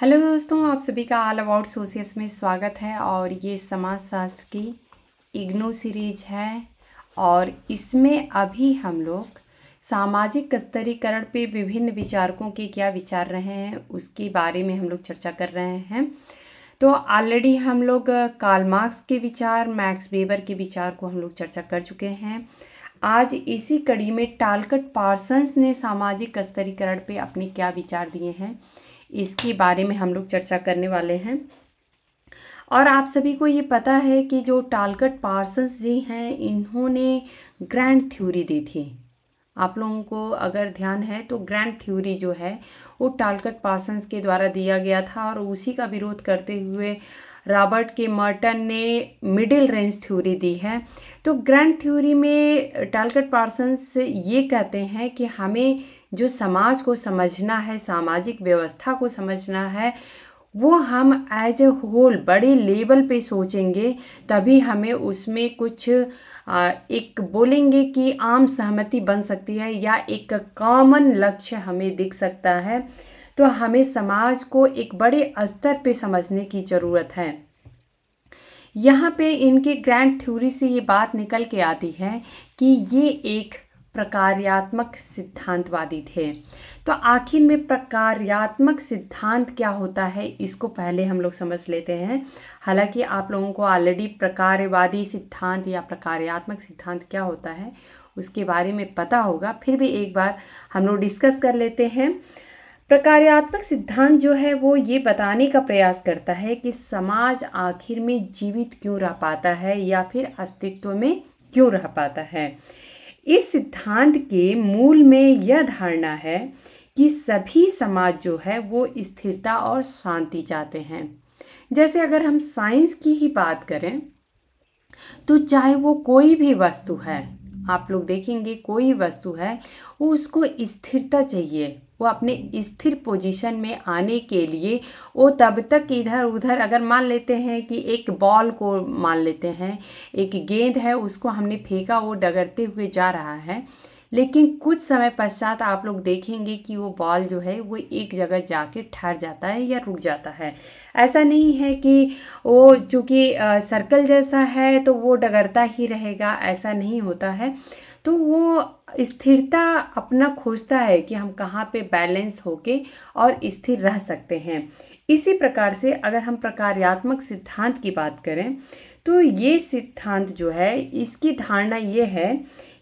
hello दोस्तों आप सभी का ऑल अबाउट सोशियस में स्वागत है और ये समाजशास्त्र की इग्नो सीरीज है और इसमें अभी हम लोग सामाजिक स्तरीकरण पे विभिन्न विचारकों के क्या विचार रहे हैं उसके बारे में हम लोग चर्चा कर रहे हैं तो ऑलरेडी हम लोग कार्ल मार्क्स के विचार मैक्स वेबर के विचार को हम लोग चर्चा कर चुके हैं आज इसी कड़ी में टालकट पार्सन्स ने सामाजिक स्तरीकरण पे अपने क्या विचार दिए हैं इसके बारे में हम लोग चर्चा करने वाले हैं और आप सभी को ये पता है कि जो टालकट पार्सन्स जी हैं इन्होंने ग्रैंड थ्योरी दी थी आप लोगों को अगर ध्यान है तो ग्रैंड थ्योरी जो है वो टालकट पार्सन्स के द्वारा दिया गया था और उसी का विरोध करते हुए रॉबर्ट के मर्टन ने मिडिल रेंज थ्योरी दी है तो ग्रैंड थ्योरी में टालकट पार्सन्स ये कहते हैं कि हमें जो समाज को समझना है सामाजिक व्यवस्था को समझना है वो हम एज ए होल बड़े लेवल पे सोचेंगे तभी हमें उसमें कुछ एक बोलेंगे कि आम सहमति बन सकती है या एक कॉमन लक्ष्य हमें दिख सकता है तो हमें समाज को एक बड़े स्तर पे समझने की ज़रूरत है यहाँ पे इनके ग्रैंड थ्योरी से ये बात निकल के आती है कि ये एक प्रकार्यात्मक सिद्धांतवादी थे तो आखिर में प्रकार्यात्मक सिद्धांत क्या होता है इसको पहले हम लोग समझ लेते हैं हालांकि आप लोगों को ऑलरेडी प्रकार्यवादी सिद्धांत या प्रकार्यात्मक सिद्धांत क्या होता है उसके बारे में पता होगा फिर भी एक बार हम लोग डिस्कस कर लेते हैं प्रकार्यात्मक सिद्धांत जो है वो ये बताने का प्रयास करता है कि समाज आखिर में जीवित क्यों रह पाता है या फिर अस्तित्व में क्यों रह पाता है इस सिद्धांत के मूल में यह धारणा है कि सभी समाज जो है वो स्थिरता और शांति चाहते हैं जैसे अगर हम साइंस की ही बात करें तो चाहे वो कोई भी वस्तु है आप लोग देखेंगे कोई वस्तु है वो उसको स्थिरता चाहिए वो अपने स्थिर पोजीशन में आने के लिए वो तब तक इधर उधर अगर मान लेते हैं कि एक बॉल को मान लेते हैं एक गेंद है उसको हमने फेंका वो डगरते हुए जा रहा है लेकिन कुछ समय पश्चात आप लोग देखेंगे कि वो बॉल जो है वो एक जगह जाके ठहर जाता है या रुक जाता है ऐसा नहीं है कि वो चूँकि सर्कल जैसा है तो वो डगरता ही रहेगा ऐसा नहीं होता है तो वो स्थिरता अपना खोजता है कि हम कहाँ पे बैलेंस होके और स्थिर रह सकते हैं इसी प्रकार से अगर हम प्रकार्यात्मक सिद्धांत की बात करें तो ये सिद्धांत जो है इसकी धारणा ये है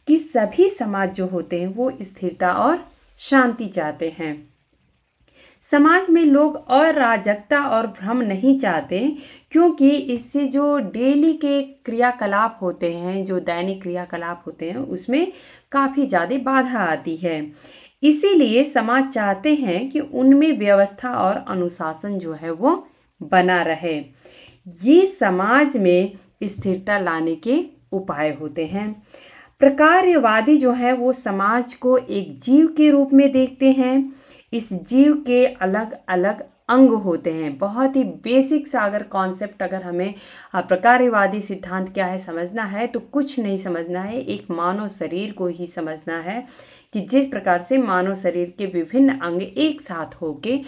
कि सभी समाज जो होते हैं वो स्थिरता और शांति चाहते हैं समाज में लोग अराजकता और, और भ्रम नहीं चाहते क्योंकि इससे जो डेली के क्रियाकलाप होते हैं जो दैनिक क्रियाकलाप होते हैं उसमें काफ़ी ज़्यादा बाधा आती है इसीलिए समाज चाहते हैं कि उनमें व्यवस्था और अनुशासन जो है वो बना रहे ये समाज में स्थिरता लाने के उपाय होते हैं प्रकार्यवादी जो है वो समाज को एक जीव के रूप में देखते हैं इस जीव के अलग अलग अंग होते हैं बहुत ही बेसिक सा अगर कॉन्सेप्ट अगर हमें प्रकारवादी सिद्धांत क्या है समझना है तो कुछ नहीं समझना है एक मानव शरीर को ही समझना है कि जिस प्रकार से मानव शरीर के विभिन्न अंग एक साथ होके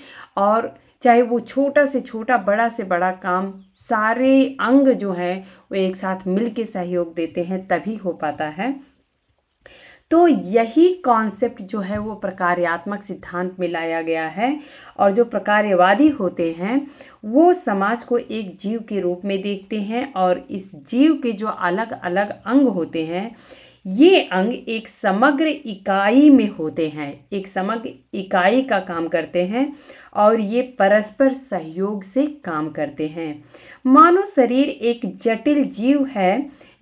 और चाहे वो छोटा से छोटा बड़ा से बड़ा काम सारे अंग जो हैं वो एक साथ मिल के सहयोग देते हैं तभी हो पाता है तो यही कॉन्सेप्ट जो है वो प्रकार्यात्मक सिद्धांत में लाया गया है और जो प्रकार्यवादी होते हैं वो समाज को एक जीव के रूप में देखते हैं और इस जीव के जो अलग अलग अंग होते हैं ये अंग एक समग्र इकाई में होते हैं एक समग्र इकाई का काम करते हैं और ये परस्पर सहयोग से काम करते हैं मानव शरीर एक जटिल जीव है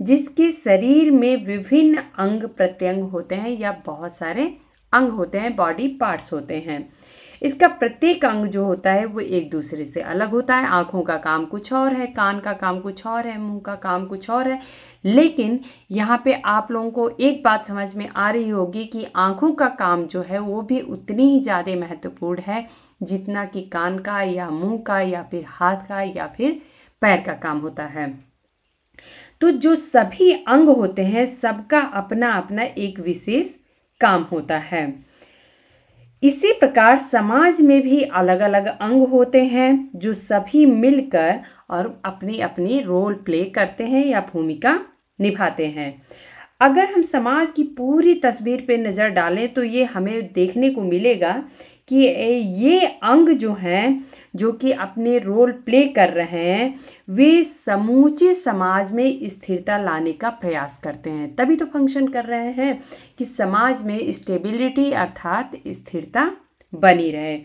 जिसके शरीर में विभिन्न अंग प्रत्यंग होते हैं या बहुत सारे अंग होते हैं बॉडी पार्ट्स होते हैं इसका प्रत्येक अंग जो होता है वो एक दूसरे से अलग होता है आँखों का काम कुछ और है कान का काम कुछ और है मुंह का काम कुछ और है लेकिन यहाँ पे आप लोगों को एक बात समझ में आ रही होगी कि आँखों का काम जो है वो भी उतनी ही ज़्यादा महत्वपूर्ण है जितना कि कान का या मुंह का या फिर हाथ का या फिर पैर का काम होता है तो जो सभी अंग होते हैं सबका अपना अपना एक विशेष काम होता है इसी प्रकार समाज में भी अलग अलग अंग होते हैं जो सभी मिलकर और अपनी अपनी रोल प्ले करते हैं या भूमिका निभाते हैं अगर हम समाज की पूरी तस्वीर पर नज़र डालें तो ये हमें देखने को मिलेगा कि ये अंग जो हैं जो कि अपने रोल प्ले कर रहे हैं वे समूचे समाज में स्थिरता लाने का प्रयास करते हैं तभी तो फंक्शन कर रहे हैं कि समाज में स्टेबिलिटी अर्थात स्थिरता बनी रहे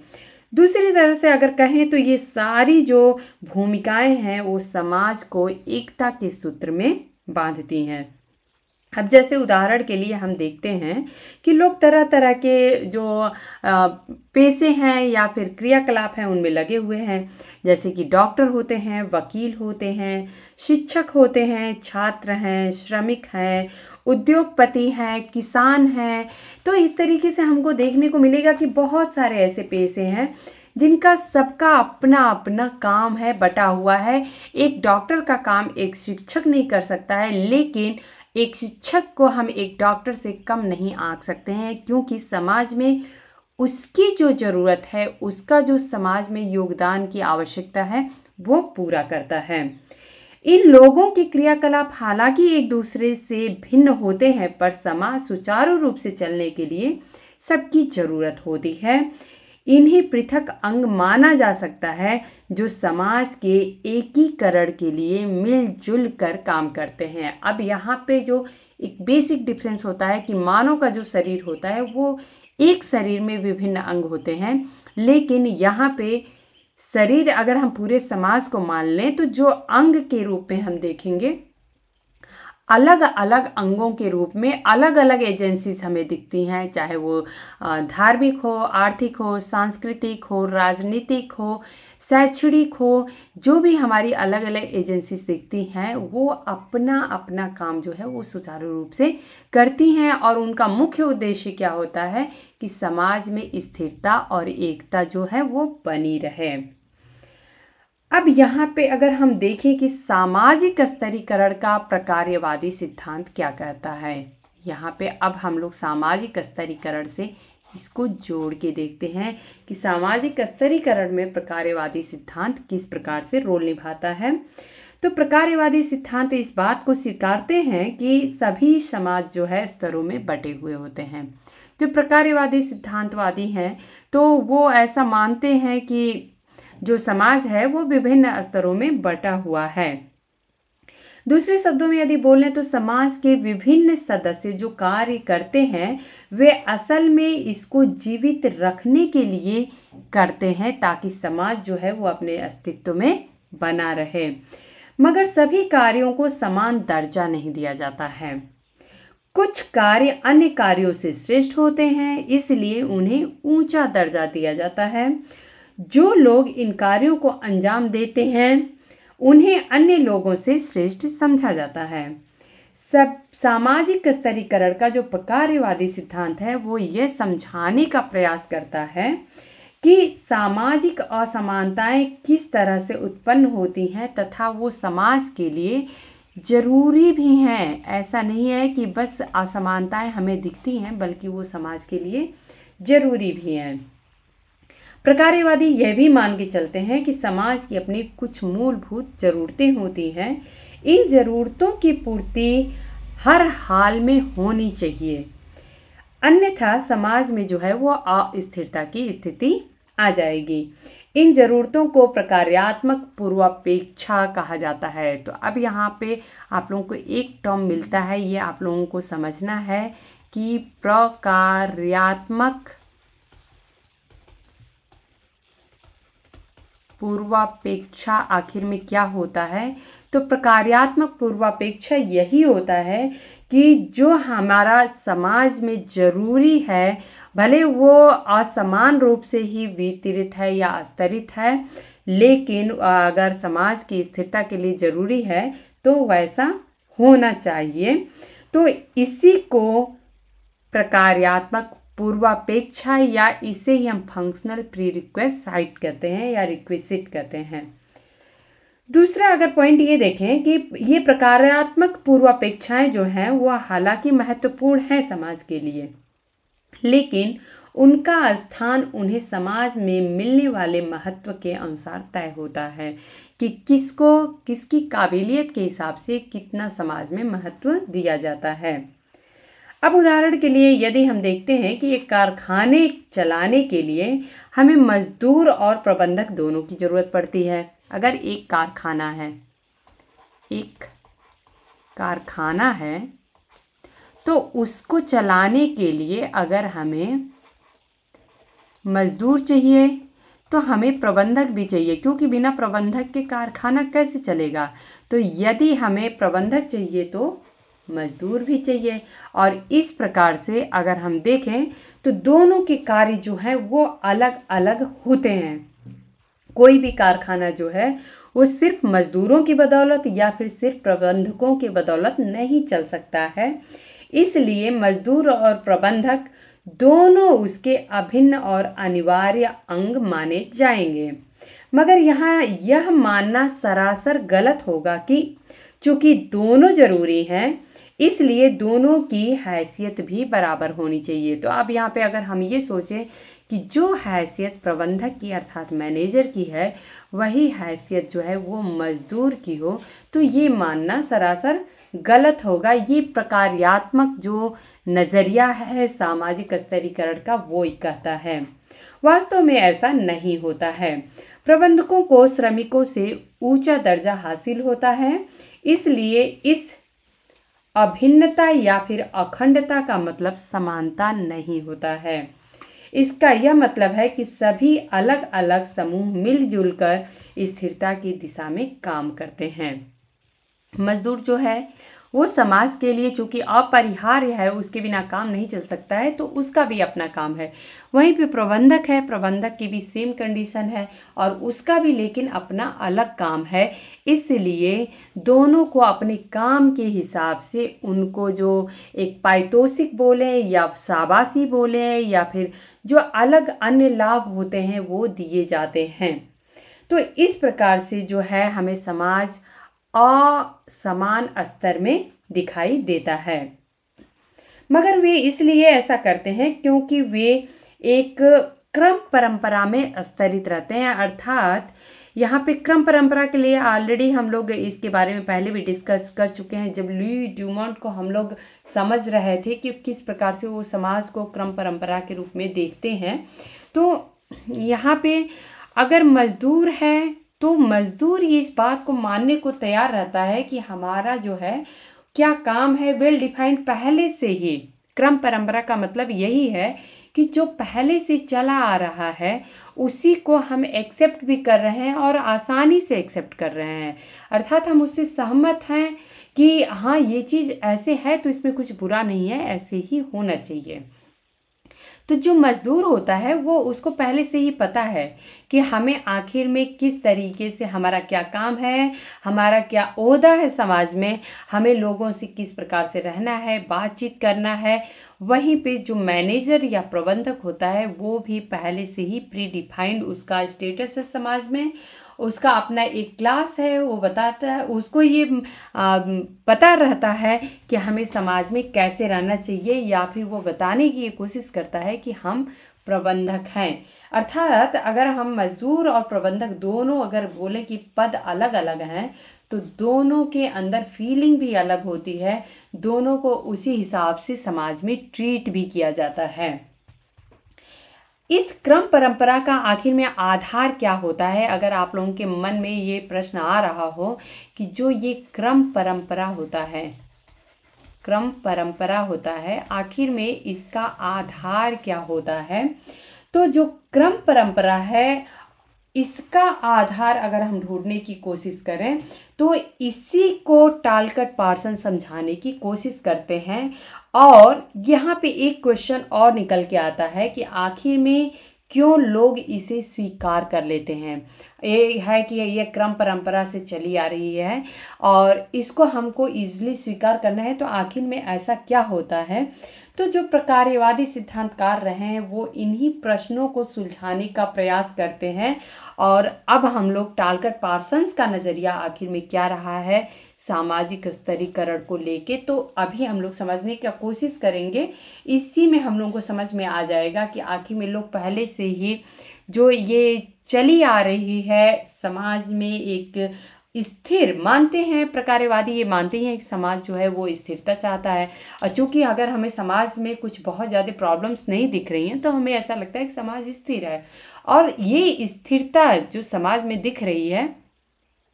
दूसरी तरह से अगर कहें तो ये सारी जो भूमिकाएं हैं वो समाज को एकता के सूत्र में बांधती हैं अब जैसे उदाहरण के लिए हम देखते हैं कि लोग तरह तरह के जो पेशे हैं या फिर क्रियाकलाप हैं उनमें लगे हुए हैं जैसे कि डॉक्टर होते हैं वकील होते हैं शिक्षक होते हैं छात्र हैं श्रमिक हैं उद्योगपति हैं किसान हैं तो इस तरीके से हमको देखने को मिलेगा कि बहुत सारे ऐसे पेशे हैं जिनका सबका अपना अपना काम है बटा हुआ है एक डॉक्टर का काम एक शिक्षक नहीं कर सकता है लेकिन एक शिक्षक को हम एक डॉक्टर से कम नहीं आंक सकते हैं क्योंकि समाज में उसकी जो ज़रूरत है उसका जो समाज में योगदान की आवश्यकता है वो पूरा करता है इन लोगों के क्रियाकलाप हालांकि एक दूसरे से भिन्न होते हैं पर समाज सुचारू रूप से चलने के लिए सबकी ज़रूरत होती है इन्हें पृथक अंग माना जा सकता है जो समाज के एकीकरण के लिए मिलजुल कर काम करते हैं अब यहाँ पे जो एक बेसिक डिफरेंस होता है कि मानव का जो शरीर होता है वो एक शरीर में विभिन्न अंग होते हैं लेकिन यहाँ पे शरीर अगर हम पूरे समाज को मान लें तो जो अंग के रूप में हम देखेंगे अलग अलग अंगों के रूप में अलग अलग एजेंसीज हमें दिखती हैं चाहे वो धार्मिक हो आर्थिक हो सांस्कृतिक हो राजनीतिक हो शैक्षणिक हो जो भी हमारी अलग अलग एजेंसीज दिखती हैं वो अपना अपना काम जो है वो सुचारू रूप से करती हैं और उनका मुख्य उद्देश्य क्या होता है कि समाज में स्थिरता और एकता जो है वो बनी रहे अब यहाँ पे अगर हम देखें कि सामाजिक स्तरीकरण का प्रकार्यवादी सिद्धांत क्या कहता है यहाँ पे अब हम लोग सामाजिक स्तरीकरण से इसको जोड़ के देखते हैं कि सामाजिक स्तरीकरण में प्रकार्यवादी सिद्धांत किस प्रकार से रोल निभाता है तो प्रकार्यवादी सिद्धांत इस बात को स्वीकारते हैं कि सभी समाज जो है स्तरों में बटे हुए होते हैं जो प्रकार्यवादी सिद्धांतवादी हैं तो वो ऐसा मानते हैं कि जो समाज है वो विभिन्न स्तरों में बटा हुआ है दूसरे शब्दों में यदि बोलें तो समाज के विभिन्न सदस्य जो कार्य करते हैं वे असल में इसको जीवित रखने के लिए करते हैं ताकि समाज जो है वो अपने अस्तित्व में बना रहे मगर सभी कार्यों को समान दर्जा नहीं दिया जाता है कुछ कार्य अन्य कार्यों से श्रेष्ठ होते हैं इसलिए उन्हें ऊंचा दर्जा दिया जाता है जो लोग इन कार्यों को अंजाम देते हैं उन्हें अन्य लोगों से श्रेष्ठ समझा जाता है सब सामाजिक स्तरीकरण का जो कार्यवादी सिद्धांत है वो ये समझाने का प्रयास करता है कि सामाजिक असमानताएं किस तरह से उत्पन्न होती हैं तथा वो समाज के लिए ज़रूरी भी हैं ऐसा नहीं है कि बस असमानताएं हमें दिखती हैं बल्कि वो समाज के लिए ज़रूरी भी हैं प्रकार्यवादी यह भी मान के चलते हैं कि समाज की अपनी कुछ मूलभूत ज़रूरतें होती हैं इन ज़रूरतों की पूर्ति हर हाल में होनी चाहिए अन्यथा समाज में जो है वो अस्थिरता की स्थिति आ जाएगी इन ज़रूरतों को प्रकार्यात्मक पूर्वापेक्षा कहा जाता है तो अब यहाँ पे आप लोगों को एक टर्म मिलता है ये आप लोगों को समझना है कि प्रकार्यात्मक पूर्वापेक्षा आखिर में क्या होता है तो प्रकार्यात्मक पूर्वापेक्षा यही होता है कि जो हमारा समाज में ज़रूरी है भले वो असमान रूप से ही वितरित है या अस्तरित है लेकिन अगर समाज की स्थिरता के लिए ज़रूरी है तो वैसा होना चाहिए तो इसी को प्रकार्यात्मक पूर्वापेक्षा या इसे ही हम फंक्शनल प्री रिक्वेस्ट साइट कहते हैं या रिक्वेस्ट कहते हैं दूसरा अगर पॉइंट ये देखें कि ये प्रकारात्मक पूर्वापेक्षाएं जो हैं वह हालांकि महत्वपूर्ण हैं समाज के लिए लेकिन उनका स्थान उन्हें समाज में मिलने वाले महत्व के अनुसार तय होता है कि किसको किसकी काबिलियत के हिसाब से कितना समाज में महत्व दिया जाता है अब उदाहरण के लिए यदि हम देखते हैं कि एक कारखाने चलाने के लिए हमें मजदूर और प्रबंधक दोनों की ज़रूरत पड़ती है अगर एक कारखाना है एक कारखाना है तो उसको चलाने के लिए अगर हमें मजदूर चाहिए तो हमें प्रबंधक भी चाहिए क्योंकि बिना प्रबंधक के कारखाना कैसे चलेगा तो यदि हमें प्रबंधक चाहिए तो मजदूर भी चाहिए और इस प्रकार से अगर हम देखें तो दोनों के कार्य जो हैं वो अलग अलग होते हैं कोई भी कारखाना जो है वो सिर्फ मजदूरों की बदौलत या फिर सिर्फ प्रबंधकों की बदौलत नहीं चल सकता है इसलिए मजदूर और प्रबंधक दोनों उसके अभिन्न और अनिवार्य अंग माने जाएंगे मगर यहाँ यह मानना सरासर गलत होगा कि चूँकि दोनों जरूरी हैं इसलिए दोनों की हैसियत भी बराबर होनी चाहिए तो अब यहाँ पे अगर हम ये सोचें कि जो हैसियत प्रबंधक की अर्थात मैनेजर की है वही हैसियत जो है वो मज़दूर की हो तो ये मानना सरासर गलत होगा ये प्रकार्यात्मक जो नज़रिया है सामाजिक स्तरीकरण का वो ही कहता है वास्तव में ऐसा नहीं होता है प्रबंधकों को श्रमिकों से ऊंचा दर्जा हासिल होता है इसलिए इस अभिन्नता या फिर अखंडता का मतलब समानता नहीं होता है इसका यह मतलब है कि सभी अलग अलग समूह मिलजुल कर स्थिरता की दिशा में काम करते हैं मजदूर जो है वो समाज के लिए चूँकि अपरिहार्य है उसके बिना काम नहीं चल सकता है तो उसका भी अपना काम है वहीं पे प्रबंधक है प्रबंधक की भी सेम कंडीशन है और उसका भी लेकिन अपना अलग काम है इसलिए दोनों को अपने काम के हिसाब से उनको जो एक पारितोषिक बोलें या शाबाशी बोलें या फिर जो अलग अन्य लाभ होते हैं वो दिए जाते हैं तो इस प्रकार से जो है हमें समाज असमान स्तर में दिखाई देता है मगर वे इसलिए ऐसा करते हैं क्योंकि वे एक क्रम परंपरा में स्तरित रहते हैं अर्थात यहाँ पे क्रम परंपरा के लिए ऑलरेडी हम लोग इसके बारे में पहले भी डिस्कस कर चुके हैं जब लुई ड्यूमोंट को हम लोग समझ रहे थे कि किस प्रकार से वो समाज को क्रम परंपरा के रूप में देखते हैं तो यहाँ पे अगर मजदूर है तो मज़दूर ये इस बात को मानने को तैयार रहता है कि हमारा जो है क्या काम है वेल डिफाइंड पहले से ही क्रम परंपरा का मतलब यही है कि जो पहले से चला आ रहा है उसी को हम एक्सेप्ट भी कर रहे हैं और आसानी से एक्सेप्ट कर रहे हैं अर्थात हम उससे सहमत हैं कि हाँ ये चीज़ ऐसे है तो इसमें कुछ बुरा नहीं है ऐसे ही होना चाहिए तो जो मज़दूर होता है वो उसको पहले से ही पता है कि हमें आखिर में किस तरीके से हमारा क्या काम है हमारा क्या अहदा है समाज में हमें लोगों से किस प्रकार से रहना है बातचीत करना है वहीं पे जो मैनेजर या प्रबंधक होता है वो भी पहले से ही प्री डिफाइंड उसका स्टेटस है समाज में उसका अपना एक क्लास है वो बताता है उसको ये पता रहता है कि हमें समाज में कैसे रहना चाहिए या फिर वो बताने की कोशिश करता है कि हम प्रबंधक हैं अर्थात अगर हम मजदूर और प्रबंधक दोनों अगर बोले कि पद अलग अलग हैं तो दोनों के अंदर फीलिंग भी अलग होती है दोनों को उसी हिसाब से समाज में ट्रीट भी किया जाता है इस क्रम परंपरा का आखिर में आधार क्या होता है अगर आप लोगों के मन में ये प्रश्न आ रहा हो कि जो ये क्रम परंपरा होता है क्रम परंपरा होता है आखिर में इसका आधार क्या होता है तो जो क्रम परंपरा है इसका आधार अगर हम ढूंढने की कोशिश करें तो इसी को टालकट पार्सन समझाने की कोशिश करते हैं और यहाँ पे एक क्वेश्चन और निकल के आता है कि आखिर में क्यों लोग इसे स्वीकार कर लेते हैं ये है कि ये क्रम परंपरा से चली आ रही है और इसको हमको ईजिली स्वीकार करना है तो आखिर में ऐसा क्या होता है तो जो प्रकार्यवादी सिद्धांतकार रहे हैं वो इन्हीं प्रश्नों को सुलझाने का प्रयास करते हैं और अब हम लोग टालकर पार्सन्स का नज़रिया आखिर में क्या रहा है सामाजिक स्तरीकरण को लेके तो अभी हम लोग समझने का कोशिश करेंगे इसी में हम लोगों को समझ में आ जाएगा कि आखिर में लोग पहले से ही जो ये चली आ रही है समाज में एक स्थिर मानते हैं प्रकारवादी ये मानते हैं कि समाज जो है वो स्थिरता चाहता है और चूँकि अगर हमें समाज में कुछ बहुत ज़्यादा प्रॉब्लम्स नहीं दिख रही हैं तो हमें ऐसा लगता है कि समाज स्थिर है और ये स्थिरता जो समाज में दिख रही है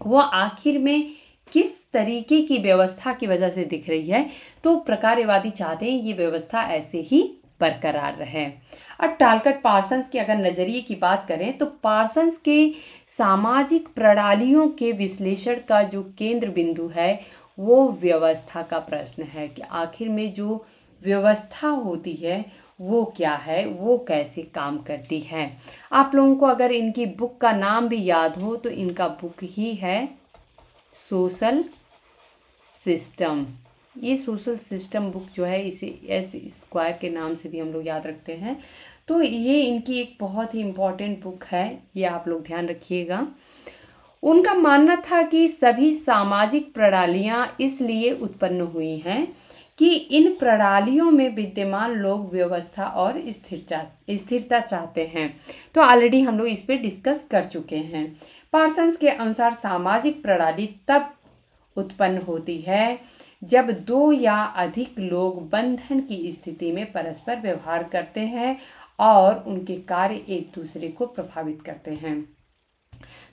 वो आखिर में किस तरीके की व्यवस्था की वजह से दिख रही है तो प्रकार्यवादी चाहते हैं ये व्यवस्था ऐसे ही बरकरार रहे अब टालकट पार्सन्स के अगर नज़रिए की बात करें तो पार्सन्स के सामाजिक प्रणालियों के विश्लेषण का जो केंद्र बिंदु है वो व्यवस्था का प्रश्न है कि आखिर में जो व्यवस्था होती है वो क्या है वो कैसे काम करती है आप लोगों को अगर इनकी बुक का नाम भी याद हो तो इनका बुक ही है सोशल सिस्टम ये सोशल सिस्टम बुक जो है इसे एस स्क्वायर के नाम से भी हम लोग याद रखते हैं तो ये इनकी एक बहुत ही इम्पॉर्टेंट बुक है ये आप लोग ध्यान रखिएगा उनका मानना था कि सभी सामाजिक प्रणालियाँ इसलिए उत्पन्न हुई हैं कि इन प्रणालियों में विद्यमान लोग व्यवस्था और स्थिरता स्थिरता चाहते हैं तो ऑलरेडी हम लोग इस पर डिस्कस कर चुके हैं पार्सन्स के अनुसार सामाजिक प्रणाली तब उत्पन्न होती है जब दो या अधिक लोग बंधन की स्थिति में परस्पर व्यवहार करते हैं और उनके कार्य एक दूसरे को प्रभावित करते हैं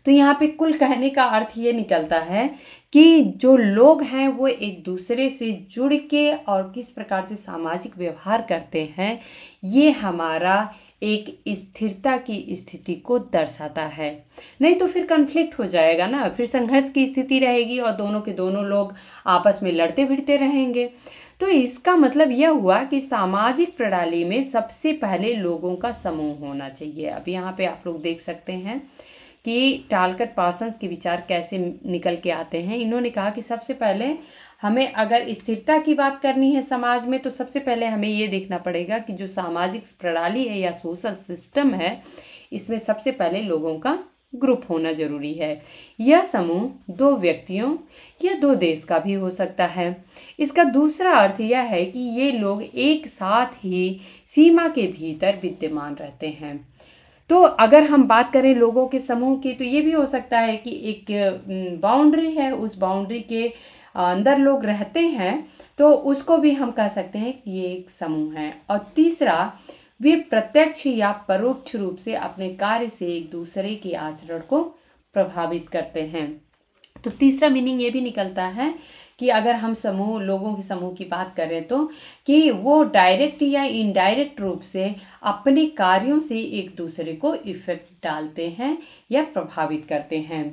तो यहाँ पे कुल कहने का अर्थ ये निकलता है कि जो लोग हैं वो एक दूसरे से जुड़ के और किस प्रकार से सामाजिक व्यवहार करते हैं ये हमारा एक स्थिरता की स्थिति को दर्शाता है नहीं तो फिर कन्फ्लिक्ट हो जाएगा ना फिर संघर्ष की स्थिति रहेगी और दोनों के दोनों लोग आपस में लड़ते भिड़ते रहेंगे तो इसका मतलब यह हुआ कि सामाजिक प्रणाली में सबसे पहले लोगों का समूह होना चाहिए अब यहाँ पे आप लोग देख सकते हैं कि टालकट पासंस के विचार कैसे निकल के आते हैं इन्होंने कहा कि सबसे पहले हमें अगर स्थिरता की बात करनी है समाज में तो सबसे पहले हमें ये देखना पड़ेगा कि जो सामाजिक प्रणाली है या सोशल सिस्टम है इसमें सबसे पहले लोगों का ग्रुप होना जरूरी है यह समूह दो व्यक्तियों या दो देश का भी हो सकता है इसका दूसरा अर्थ यह है कि ये लोग एक साथ ही सीमा के भीतर विद्यमान रहते हैं तो अगर हम बात करें लोगों के समूह की तो ये भी हो सकता है कि एक बाउंड्री है उस बाउंड्री के अंदर लोग रहते हैं तो उसको भी हम कह सकते हैं कि ये एक समूह है और तीसरा वे प्रत्यक्ष या परोक्ष रूप से अपने कार्य से एक दूसरे के आचरण को प्रभावित करते हैं तो तीसरा मीनिंग ये भी निकलता है कि अगर हम समूह लोगों के समूह की बात करें तो कि वो डायरेक्ट या इनडायरेक्ट रूप से अपने कार्यों से एक दूसरे को इफ़ेक्ट डालते हैं या प्रभावित करते हैं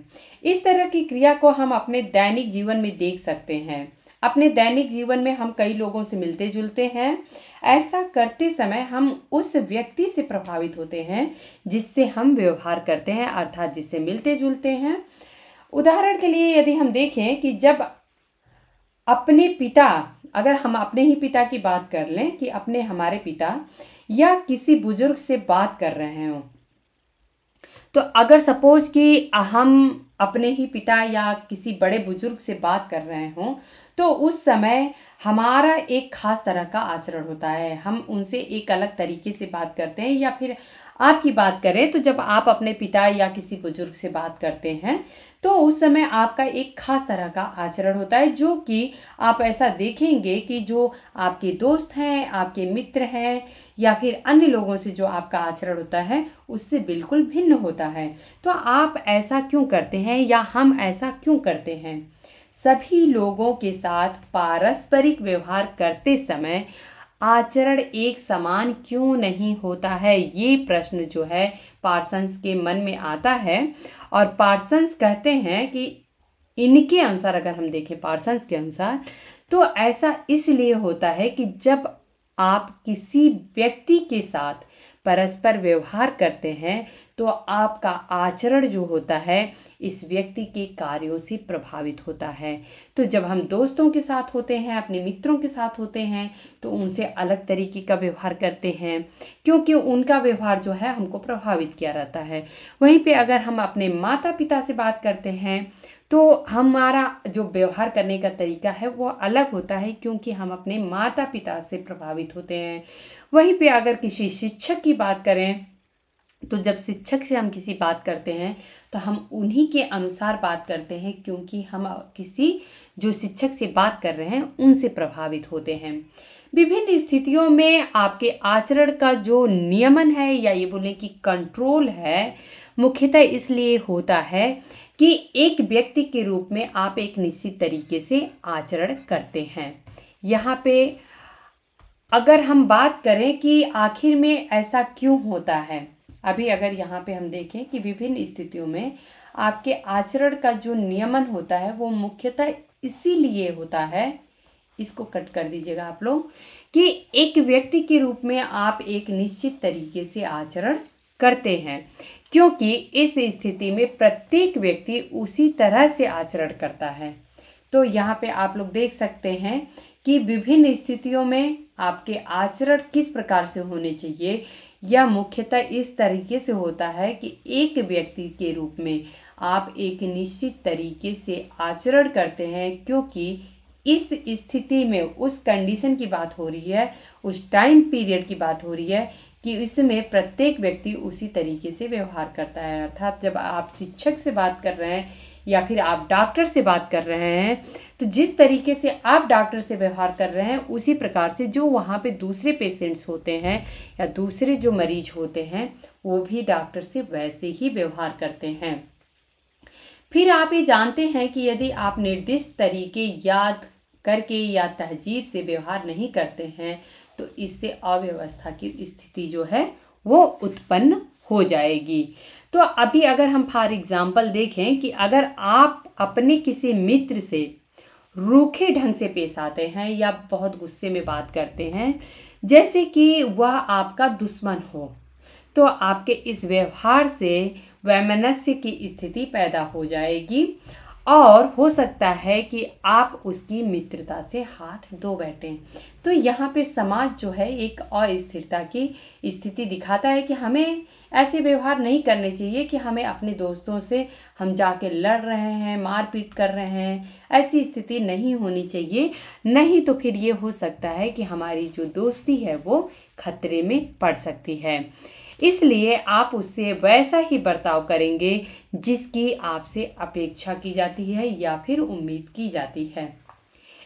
इस तरह की क्रिया को हम अपने दैनिक जीवन में देख सकते हैं अपने दैनिक जीवन में हम कई लोगों से मिलते जुलते हैं ऐसा करते समय हम उस व्यक्ति से प्रभावित होते हैं जिससे हम व्यवहार करते हैं अर्थात जिससे मिलते जुलते हैं उदाहरण के लिए यदि हम देखें कि जब अपने पिता अगर हम अपने ही पिता की बात कर लें कि अपने हमारे पिता या किसी बुजुर्ग से बात कर रहे हों तो अगर सपोज कि हम अपने ही पिता या किसी बड़े बुजुर्ग से बात कर रहे हों तो उस समय हमारा एक खास तरह का आचरण होता है हम उनसे एक अलग तरीके से बात करते हैं या फिर आपकी बात करें तो जब आप अपने पिता या किसी बुजुर्ग से बात करते हैं तो उस समय आपका एक खास तरह का आचरण होता है जो कि आप ऐसा देखेंगे कि जो आपके दोस्त हैं आपके मित्र हैं या फिर अन्य लोगों से जो आपका आचरण होता है उससे बिल्कुल भिन्न होता है तो आप ऐसा क्यों करते हैं या हम ऐसा क्यों करते हैं सभी लोगों के साथ पारस्परिक व्यवहार करते समय आचरण एक समान क्यों नहीं होता है ये प्रश्न जो है पार्सन्स के मन में आता है और पार्सन्स कहते हैं कि इनके अनुसार अगर हम देखें पार्सन्स के अनुसार तो ऐसा इसलिए होता है कि जब आप किसी व्यक्ति के साथ परस्पर व्यवहार करते हैं तो आपका आचरण जो होता है इस व्यक्ति के कार्यों से प्रभावित होता है तो जब हम दोस्तों के साथ होते हैं अपने मित्रों के साथ होते हैं तो उनसे अलग तरीके का व्यवहार करते हैं क्योंकि उनका व्यवहार जो है हमको प्रभावित किया रहता है वहीं पे अगर हम अपने माता पिता से बात करते हैं तो हमारा जो व्यवहार करने का तरीका है वो अलग होता है क्योंकि हम अपने माता पिता से प्रभावित होते हैं वहीं पे अगर किसी शिक्षक की बात करें तो जब शिक्षक से हम किसी बात करते हैं तो हम उन्हीं के अनुसार बात करते हैं क्योंकि हम किसी जो शिक्षक से बात कर रहे हैं उनसे प्रभावित होते हैं विभिन्न स्थितियों में आपके आचरण का जो नियमन है या ये बोलें कि कंट्रोल है मुख्यतः इसलिए होता है कि एक व्यक्ति के रूप में आप एक निश्चित तरीके से आचरण करते हैं यहाँ पे अगर हम बात करें कि आखिर में ऐसा क्यों होता है अभी अगर यहाँ पे हम देखें कि विभिन्न स्थितियों में आपके आचरण का जो नियमन होता है वो मुख्यतः इसीलिए होता है इसको कट कर दीजिएगा आप लोग कि एक व्यक्ति के रूप में आप एक निश्चित तरीके से आचरण करते हैं क्योंकि इस स्थिति में प्रत्येक व्यक्ति उसी तरह से आचरण करता है तो यहाँ पे आप लोग देख सकते हैं कि विभिन्न स्थितियों में आपके आचरण किस प्रकार से होने चाहिए यह मुख्यतः इस तरीके से होता है कि एक व्यक्ति के रूप में आप एक निश्चित तरीके से आचरण करते हैं क्योंकि इस स्थिति में उस कंडीशन की बात हो रही है उस टाइम पीरियड की बात हो रही है कि इसमें प्रत्येक व्यक्ति उसी तरीके से व्यवहार करता है अर्थात जब आप शिक्षक से बात कर रहे हैं या फिर आप डॉक्टर से बात कर रहे हैं तो जिस तरीके से आप डॉक्टर से व्यवहार कर रहे हैं उसी प्रकार से जो वहाँ पे दूसरे पेशेंट्स होते हैं या दूसरे जो मरीज होते हैं वो भी डॉक्टर से वैसे ही व्यवहार करते हैं फिर आप ये जानते हैं कि यदि आप निर्दिष्ट तरीके याद करके या तहजीब से व्यवहार नहीं करते हैं तो इससे अव्यवस्था की स्थिति जो है वो उत्पन्न हो जाएगी तो अभी अगर हम फॉर एग्ज़ाम्पल देखें कि अगर आप अपने किसी मित्र से रूखे ढंग से पेश आते हैं या बहुत गुस्से में बात करते हैं जैसे कि वह आपका दुश्मन हो तो आपके इस व्यवहार से वैमनस्य की स्थिति पैदा हो जाएगी और हो सकता है कि आप उसकी मित्रता से हाथ धो बैठें तो यहाँ पे समाज जो है एक अस्थिरता की स्थिति दिखाता है कि हमें ऐसे व्यवहार नहीं करने चाहिए कि हमें अपने दोस्तों से हम जाके लड़ रहे हैं मारपीट कर रहे हैं ऐसी स्थिति नहीं होनी चाहिए नहीं तो फिर ये हो सकता है कि हमारी जो दोस्ती है वो खतरे में पड़ सकती है इसलिए आप उससे वैसा ही बर्ताव करेंगे जिसकी आपसे अपेक्षा की जाती है या फिर उम्मीद की जाती है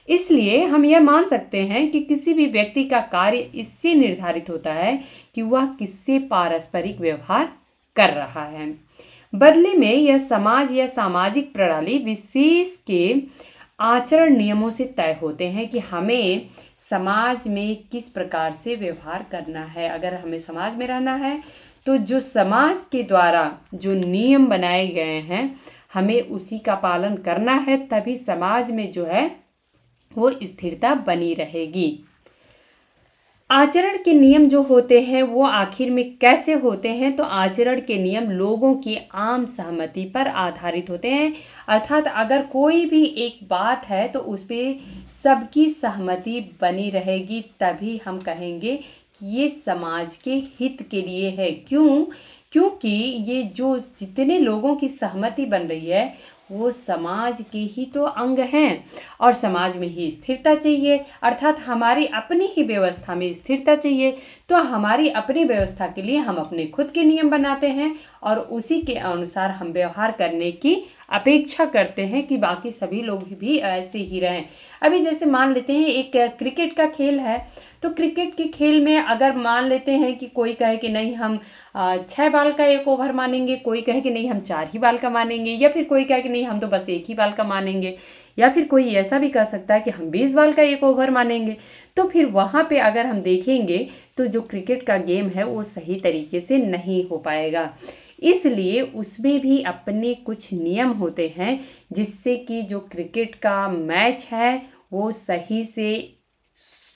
इसलिए हम यह मान सकते हैं कि किसी भी व्यक्ति का कार्य इससे निर्धारित होता है कि वह किससे पारस्परिक व्यवहार कर रहा है बदले में यह समाज या सामाजिक प्रणाली विशेष के आचरण नियमों से तय होते हैं कि हमें समाज में किस प्रकार से व्यवहार करना है अगर हमें समाज में रहना है तो जो समाज के द्वारा जो नियम बनाए गए हैं हमें उसी का पालन करना है तभी समाज में जो है वो स्थिरता बनी रहेगी आचरण के नियम जो होते हैं वो आखिर में कैसे होते हैं तो आचरण के नियम लोगों की आम सहमति पर आधारित होते हैं अर्थात अगर कोई भी एक बात है तो उस पर सबकी सहमति बनी रहेगी तभी हम कहेंगे कि ये समाज के हित के लिए है क्यों क्योंकि ये जो जितने लोगों की सहमति बन रही है वो समाज के ही तो अंग हैं और समाज में ही स्थिरता चाहिए अर्थात हमारी अपनी ही व्यवस्था में स्थिरता चाहिए तो हमारी अपनी व्यवस्था के लिए हम अपने खुद के नियम बनाते हैं और उसी के अनुसार हम व्यवहार करने की अपेक्षा करते हैं कि बाकी सभी लोग भी ऐसे ही रहें अभी जैसे मान लेते हैं एक क्रिकेट का खेल है तो क्रिकेट के खेल में अगर मान लेते हैं कि कोई कहे कि नहीं हम छः बाल का एक ओवर मानेंगे कोई कहे कि नहीं हम चार ही बाल का मानेंगे या फिर कोई कहे कि नहीं हम तो बस एक ही बाल का मानेंगे या फिर कोई ऐसा भी कह सकता है कि हम बीस बाल का एक ओवर मानेंगे तो फिर वहाँ पे अगर हम देखेंगे तो जो क्रिकेट का गेम है वो सही तरीके से नहीं हो पाएगा इसलिए उसमें भी अपने कुछ नियम होते हैं जिससे कि जो क्रिकेट का मैच है वो सही से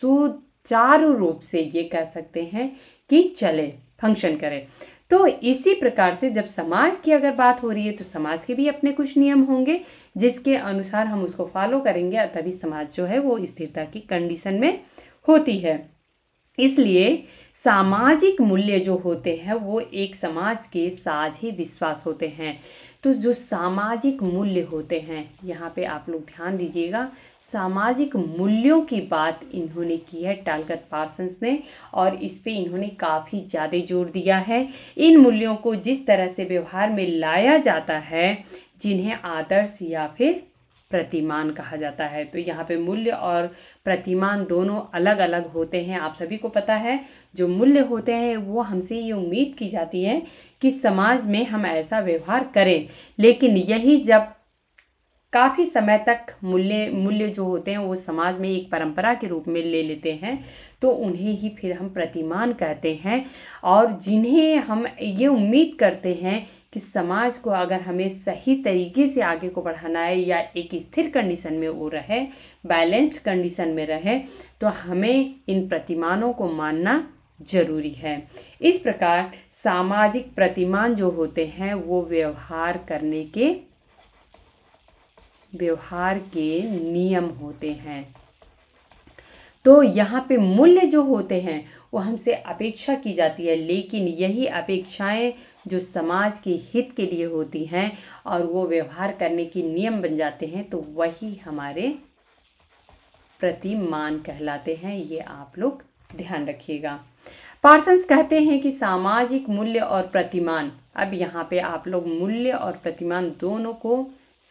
सुद सुचारू रूप से ये कह सकते हैं कि चले फंक्शन करें तो इसी प्रकार से जब समाज की अगर बात हो रही है तो समाज के भी अपने कुछ नियम होंगे जिसके अनुसार हम उसको फॉलो करेंगे तभी समाज जो है वो स्थिरता की कंडीशन में होती है इसलिए सामाजिक मूल्य जो होते हैं वो एक समाज के साझे विश्वास होते हैं तो जो सामाजिक मूल्य होते हैं यहाँ पे आप लोग ध्यान दीजिएगा सामाजिक मूल्यों की बात इन्होंने की है टालगत पार्सन्स ने और इस पर इन्होंने काफ़ी ज़्यादा जोर दिया है इन मूल्यों को जिस तरह से व्यवहार में लाया जाता है जिन्हें आदर्श या फिर प्रतिमान कहा जाता है तो यहाँ पे मूल्य और प्रतिमान दोनों अलग अलग होते हैं आप सभी को पता है जो मूल्य होते हैं वो हमसे ये उम्मीद की जाती है कि समाज में हम ऐसा व्यवहार करें लेकिन यही जब काफ़ी समय तक मूल्य मूल्य जो होते हैं वो समाज में एक परंपरा के रूप में ले लेते हैं तो उन्हें ही फिर हम प्रतिमान कहते हैं और जिन्हें हम ये उम्मीद करते हैं कि समाज को अगर हमें सही तरीके से आगे को बढ़ाना है या एक स्थिर कंडीशन में वो रहे बैलेंस्ड कंडीशन में रहे तो हमें इन प्रतिमानों को मानना जरूरी है इस प्रकार सामाजिक प्रतिमान जो होते हैं वो व्यवहार करने के व्यवहार के नियम होते हैं तो यहाँ पे मूल्य जो होते हैं वो हमसे अपेक्षा की जाती है लेकिन यही अपेक्षाएं जो समाज के हित के लिए होती हैं और वो व्यवहार करने के नियम बन जाते हैं तो वही हमारे प्रतिमान कहलाते हैं ये आप लोग ध्यान रखिएगा पार्सन्स कहते हैं कि सामाजिक मूल्य और प्रतिमान अब यहाँ पे आप लोग मूल्य और प्रतिमान दोनों को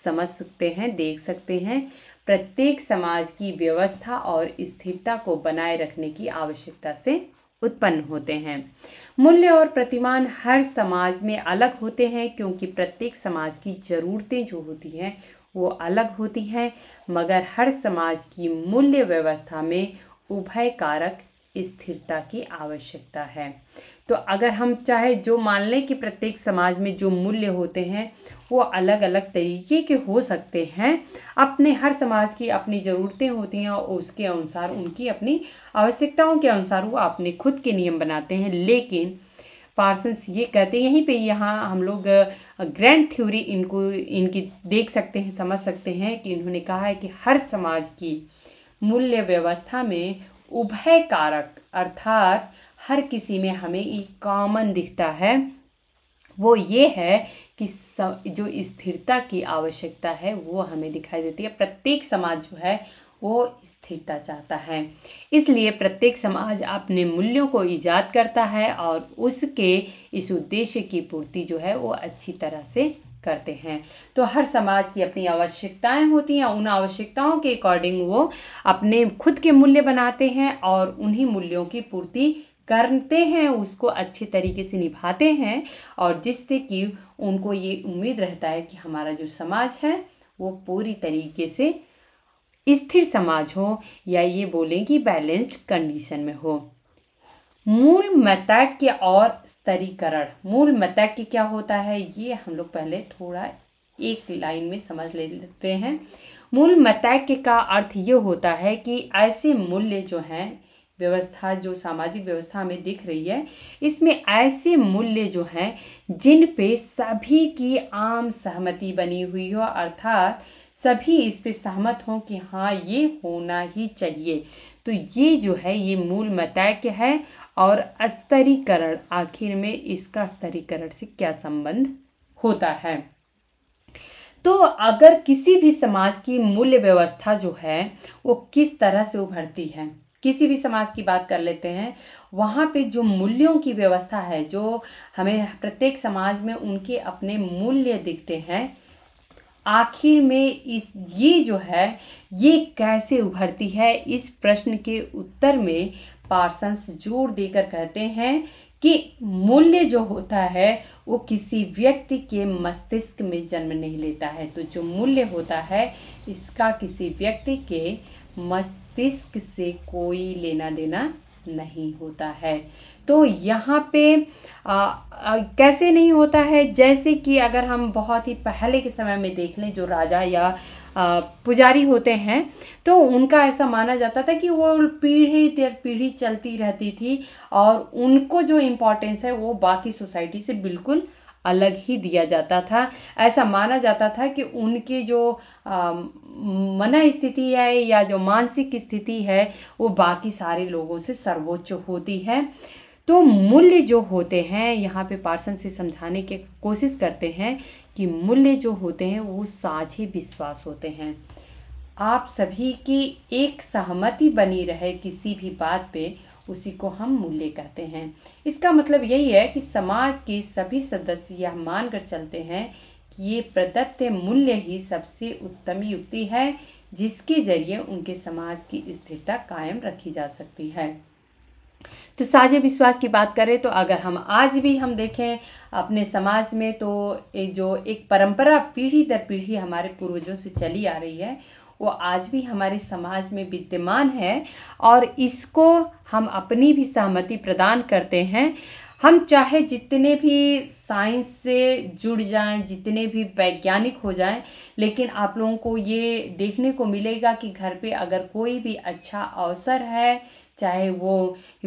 समझ सकते हैं देख सकते हैं प्रत्येक समाज की व्यवस्था और स्थिरता को बनाए रखने की आवश्यकता से उत्पन्न होते हैं मूल्य और प्रतिमान हर समाज में अलग होते हैं क्योंकि प्रत्येक समाज की ज़रूरतें जो होती हैं वो अलग होती हैं मगर हर समाज की मूल्य व्यवस्था में उभय कारक स्थिरता की आवश्यकता है तो अगर हम चाहे जो मान लें कि प्रत्येक समाज में जो मूल्य होते हैं वो अलग अलग तरीके के हो सकते हैं अपने हर समाज की अपनी ज़रूरतें होती हैं और उसके अनुसार उनकी अपनी आवश्यकताओं के अनुसार वो अपने खुद के नियम बनाते हैं लेकिन पार्सन्स ये कहते हैं यहीं पे यहाँ हम लोग ग्रैंड थ्योरी इनको इनकी देख सकते हैं समझ सकते हैं कि इन्होंने कहा है कि हर समाज की मूल्य व्यवस्था में उभय कारक अर्थात हर किसी में हमें एक कॉमन दिखता है वो ये है कि जो स्थिरता की आवश्यकता है वो हमें दिखाई देती है प्रत्येक समाज जो है वो स्थिरता चाहता है इसलिए प्रत्येक समाज अपने मूल्यों को ईजाद करता है और उसके इस उद्देश्य की पूर्ति जो है वो अच्छी तरह से करते हैं तो हर समाज की अपनी आवश्यकताएं होती हैं उन आवश्यकताओं के अकॉर्डिंग वो अपने खुद के मूल्य बनाते हैं और उन्हीं मूल्यों की पूर्ति करते हैं उसको अच्छे तरीके से निभाते हैं और जिससे कि उनको ये उम्मीद रहता है कि हमारा जो समाज है वो पूरी तरीके से स्थिर समाज हो या ये बोलें कि बैलेंस्ड कंडीशन में हो मूल मृतक और स्तरीकरण मूल मृतक क्या होता है ये हम लोग पहले थोड़ा एक लाइन में समझ लेते हैं मूल मृतक का अर्थ ये होता है कि ऐसे मूल्य जो हैं व्यवस्था जो सामाजिक व्यवस्था हमें दिख रही है इसमें ऐसे मूल्य जो हैं जिन पे सभी की आम सहमति बनी हुई हो अर्थात सभी इस पे सहमत हों कि हाँ ये होना ही चाहिए तो ये जो है ये मूल मतैक्य है और स्तरीकरण आखिर में इसका स्तरीकरण से क्या संबंध होता है तो अगर किसी भी समाज की मूल्य व्यवस्था जो है वो किस तरह से उभरती है किसी भी समाज की बात कर लेते हैं वहाँ पे जो मूल्यों की व्यवस्था है जो हमें प्रत्येक समाज में उनके अपने मूल्य दिखते हैं आखिर में इस ये जो है ये कैसे उभरती है इस प्रश्न के उत्तर में पार्सन्स जोर देकर कहते हैं कि मूल्य जो होता है वो किसी व्यक्ति के मस्तिष्क में जन्म नहीं लेता है तो जो मूल्य होता है इसका किसी व्यक्ति के मस्तिष्क से कोई लेना देना नहीं होता है तो यहाँ पे आ, आ, कैसे नहीं होता है जैसे कि अगर हम बहुत ही पहले के समय में देख लें जो राजा या पुजारी होते हैं तो उनका ऐसा माना जाता था कि वो पीढ़ी दर पीढ़ी चलती रहती थी और उनको जो इम्पोर्टेंस है वो बाकी सोसाइटी से बिल्कुल अलग ही दिया जाता था ऐसा माना जाता था कि उनकी जो मन स्थिति है या जो मानसिक स्थिति है वो बाकी सारे लोगों से सर्वोच्च होती है तो मूल्य जो होते हैं यहाँ पे पार्सन से समझाने की कोशिश करते हैं कि मूल्य जो होते हैं वो साझे विश्वास होते हैं आप सभी की एक सहमति बनी रहे किसी भी बात पे उसी को हम मूल्य कहते हैं इसका मतलब यही है कि समाज के सभी सदस्य यह मानकर चलते हैं कि ये प्रदत्त मूल्य ही सबसे उत्तम युक्ति है जिसके जरिए उनके समाज की स्थिरता कायम रखी जा सकती है तो साझे विश्वास की बात करें तो अगर हम आज भी हम देखें अपने समाज में तो एक जो एक परंपरा पीढ़ी दर पीढ़ी हमारे पूर्वजों से चली आ रही है वो आज भी हमारे समाज में विद्यमान है और इसको हम अपनी भी सहमति प्रदान करते हैं हम चाहे जितने भी साइंस से जुड़ जाएं जितने भी वैज्ञानिक हो जाएं लेकिन आप लोगों को ये देखने को मिलेगा कि घर पे अगर कोई भी अच्छा अवसर है चाहे वो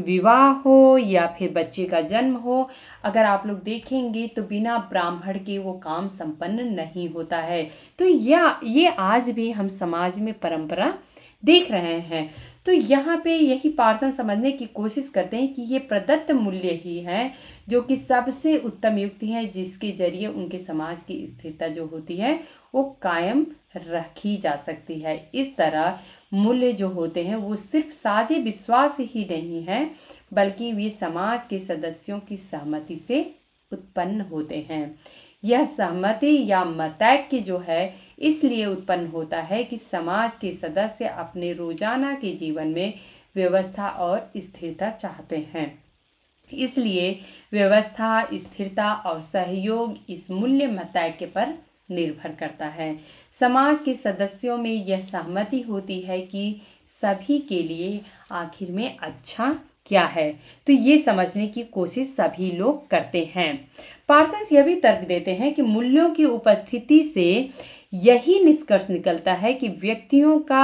विवाह हो या फिर बच्चे का जन्म हो अगर आप लोग देखेंगे तो बिना ब्राह्मण के वो काम संपन्न नहीं होता है तो यह ये आज भी हम समाज में परंपरा देख रहे हैं तो यहाँ पे यही पार्सन समझने की कोशिश करते हैं कि ये प्रदत्त मूल्य ही हैं जो कि सबसे उत्तम युक्ति है जिसके जरिए उनके समाज की स्थिरता जो होती है वो कायम रखी जा सकती है इस तरह मूल्य जो होते हैं वो सिर्फ साझे विश्वास ही नहीं है बल्कि वे समाज के सदस्यों की सहमति से उत्पन्न होते हैं यह सहमति या मतैक्य जो है इसलिए उत्पन्न होता है कि समाज के सदस्य अपने रोजाना के जीवन में व्यवस्था और स्थिरता चाहते हैं इसलिए व्यवस्था स्थिरता और सहयोग इस मूल्य मतैक्य पर निर्भर करता है समाज के सदस्यों में यह सहमति होती है कि सभी के लिए आखिर में अच्छा क्या है तो ये समझने की कोशिश सभी लोग करते हैं पार्सन्स यह भी तर्क देते हैं कि मूल्यों की उपस्थिति से यही निष्कर्ष निकलता है कि व्यक्तियों का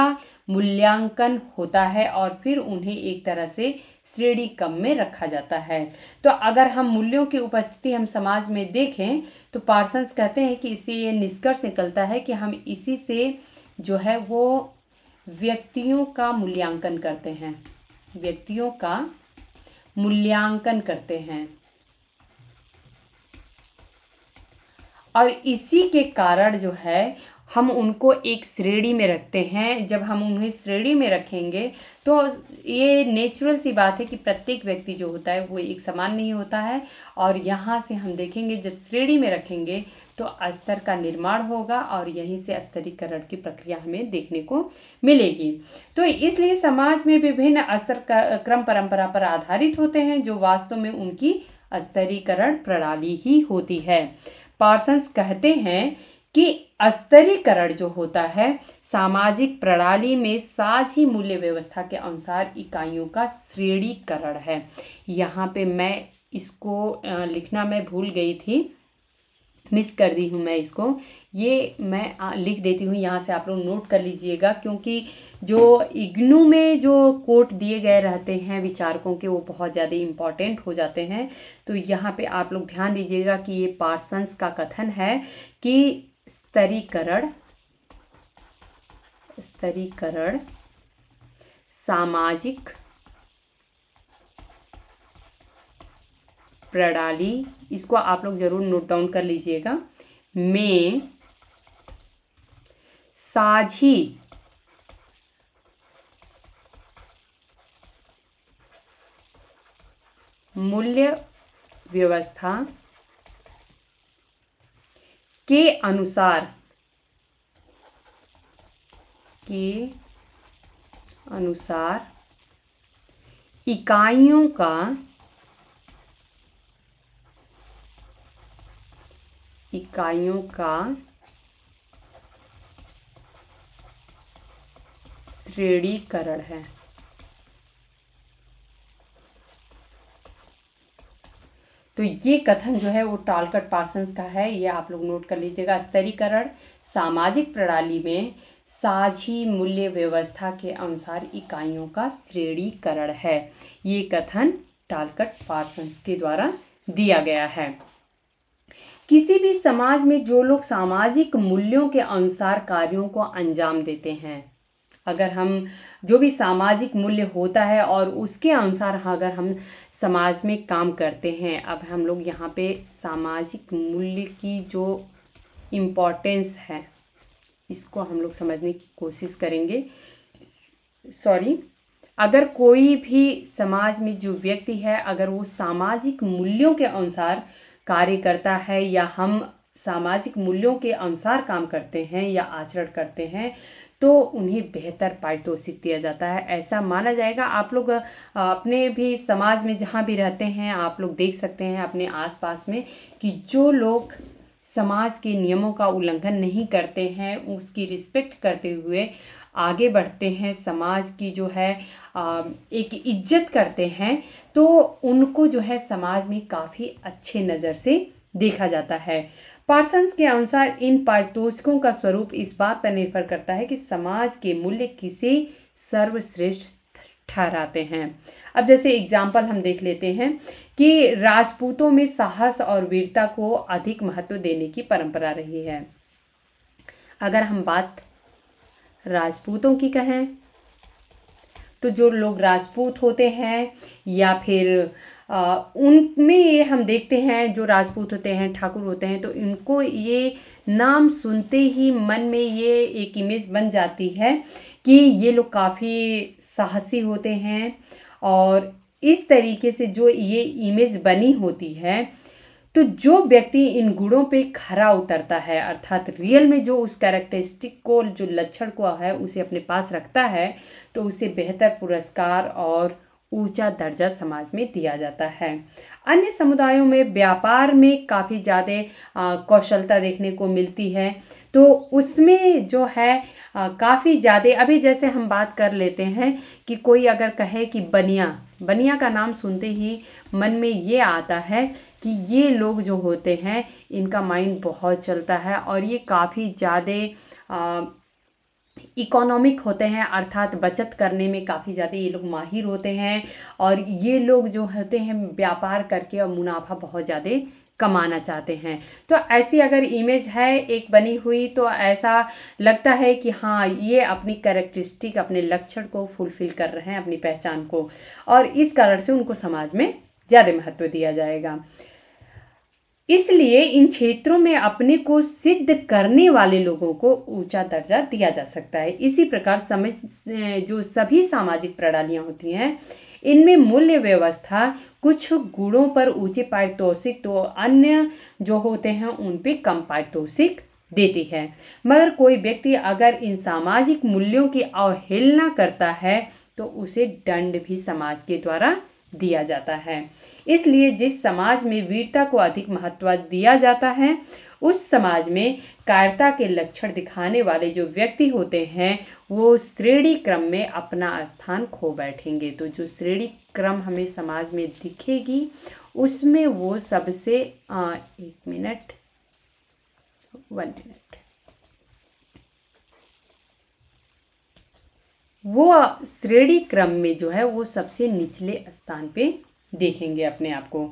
मूल्यांकन होता है और फिर उन्हें एक तरह से श्रेणी कम में रखा जाता है तो अगर हम मूल्यों की उपस्थिति हम समाज में देखें तो पार्सन्स कहते हैं कि इससे ये निष्कर्ष निकलता है कि हम इसी से जो है वो व्यक्तियों का मूल्यांकन करते हैं व्यक्तियों का मूल्यांकन करते हैं और इसी के कारण जो है हम उनको एक श्रेणी में रखते हैं जब हम उन्हें श्रेणी में रखेंगे तो ये नेचुरल सी बात है कि प्रत्येक व्यक्ति जो होता है वो एक समान नहीं होता है और यहाँ से हम देखेंगे जब श्रेणी में रखेंगे तो स्तर का निर्माण होगा और यहीं से स्तरीकरण की प्रक्रिया हमें देखने को मिलेगी तो इसलिए समाज में विभिन्न स्तर क्रम परंपरा पर आधारित होते हैं जो वास्तव में उनकी स्तरीकरण प्रणाली ही होती है पार्सन्स कहते हैं कि स्तरीकरण जो होता है सामाजिक प्रणाली में साझी मूल्य व्यवस्था के अनुसार इकाइयों का श्रेणीकरण है यहाँ पे मैं इसको लिखना मैं भूल गई थी मिस कर दी हूँ मैं इसको ये मैं लिख देती हूँ यहाँ से आप लोग नोट कर लीजिएगा क्योंकि जो इग्नू में जो कोट दिए गए रहते हैं विचारकों के वो बहुत ज़्यादा इम्पॉर्टेंट हो जाते हैं तो यहाँ पे आप लोग ध्यान दीजिएगा कि ये पार्सन्स का कथन है कि स्तरीकरण स्तरीकरण सामाजिक प्रणाली इसको आप लोग ज़रूर नोट डाउन कर लीजिएगा में साझी मूल्य व्यवस्था के अनुसार के अनुसार इकाइयों का इकाइयों का श्रेणीकरण है तो ये कथन जो है वो टालकट पार्सन्स का है ये आप लोग नोट कर लीजिएगा स्तरीकरण सामाजिक प्रणाली में साझी मूल्य व्यवस्था के अनुसार इकाइयों का श्रेणीकरण है ये कथन टालकट पार्सन्स के द्वारा दिया गया है किसी भी समाज में जो लोग सामाजिक मूल्यों के अनुसार कार्यों को अंजाम देते हैं अगर हम जो भी सामाजिक मूल्य होता है और उसके अनुसार अगर हम समाज में काम करते हैं अब हम लोग यहाँ पे सामाजिक मूल्य की जो इम्पोर्टेंस है इसको हम लोग समझने की कोशिश करेंगे सॉरी अगर कोई भी समाज में जो व्यक्ति है अगर वो सामाजिक मूल्यों के अनुसार कार्य करता है या हम सामाजिक मूल्यों के अनुसार काम करते हैं या आचरण करते हैं तो उन्हें बेहतर पारितोषिक दिया जाता है ऐसा माना जाएगा आप लोग अपने भी समाज में जहाँ भी रहते हैं आप लोग देख सकते हैं अपने आसपास में कि जो लोग समाज के नियमों का उल्लंघन नहीं करते हैं उसकी रिस्पेक्ट करते हुए आगे बढ़ते हैं समाज की जो है एक इज्जत करते हैं तो उनको जो है समाज में काफ़ी अच्छे नज़र से देखा जाता है पार्सन्स के अनुसार इन पारितोषिकों का स्वरूप इस बात पर निर्भर करता है कि समाज के मूल्य किसे सर्वश्रेष्ठ ठहराते हैं अब जैसे एग्जाम्पल हम देख लेते हैं कि राजपूतों में साहस और वीरता को अधिक महत्व देने की परंपरा रही है अगर हम बात राजपूतों की कहें तो जो लोग राजपूत होते हैं या फिर उनमें ये हम देखते हैं जो राजपूत होते हैं ठाकुर होते हैं तो इनको ये नाम सुनते ही मन में ये एक इमेज बन जाती है कि ये लोग काफ़ी साहसी होते हैं और इस तरीके से जो ये इमेज बनी होती है तो जो व्यक्ति इन गुणों पे खरा उतरता है अर्थात रियल में जो उस कैरेक्टरिस्टिक को जो लक्षण को है उसे अपने पास रखता है तो उसे बेहतर पुरस्कार और ऊंचा दर्जा समाज में दिया जाता है अन्य समुदायों में व्यापार में काफ़ी ज़्यादा कौशलता देखने को मिलती है तो उसमें जो है काफ़ी ज़्यादा अभी जैसे हम बात कर लेते हैं कि कोई अगर कहे कि बनिया बनिया का नाम सुनते ही मन में ये आता है कि ये लोग जो होते हैं इनका माइंड बहुत चलता है और ये काफ़ी ज़्यादा इकोनॉमिक होते हैं अर्थात बचत करने में काफ़ी ज़्यादा ये लोग माहिर होते हैं और ये लोग जो होते हैं व्यापार करके और मुनाफा बहुत ज़्यादा कमाना चाहते हैं तो ऐसी अगर इमेज है एक बनी हुई तो ऐसा लगता है कि हाँ ये अपनी कैरेक्टरिस्टिक अपने लक्षण को फुलफिल कर रहे हैं अपनी पहचान को और इस कारण से उनको समाज में ज़्यादा महत्व दिया जाएगा इसलिए इन क्षेत्रों में अपने को सिद्ध करने वाले लोगों को ऊंचा दर्जा दिया जा सकता है इसी प्रकार समय जो सभी सामाजिक प्रणालियाँ होती हैं इनमें मूल्य व्यवस्था कुछ गुणों पर ऊंचे पारितोषिक तो अन्य जो होते हैं उन पर कम पारितोषिक देती है मगर कोई व्यक्ति अगर इन सामाजिक मूल्यों की अवहेलना करता है तो उसे दंड भी समाज के द्वारा दिया जाता है इसलिए जिस समाज में वीरता को अधिक महत्व दिया जाता है उस समाज में कायरता के लक्षण दिखाने वाले जो व्यक्ति होते हैं वो श्रेणी क्रम में अपना स्थान खो बैठेंगे तो जो श्रेणी क्रम हमें समाज में दिखेगी उसमें वो सबसे आ, एक मिनट वन मिनट वो श्रेणी क्रम में जो है वो सबसे निचले स्थान पे देखेंगे अपने आप को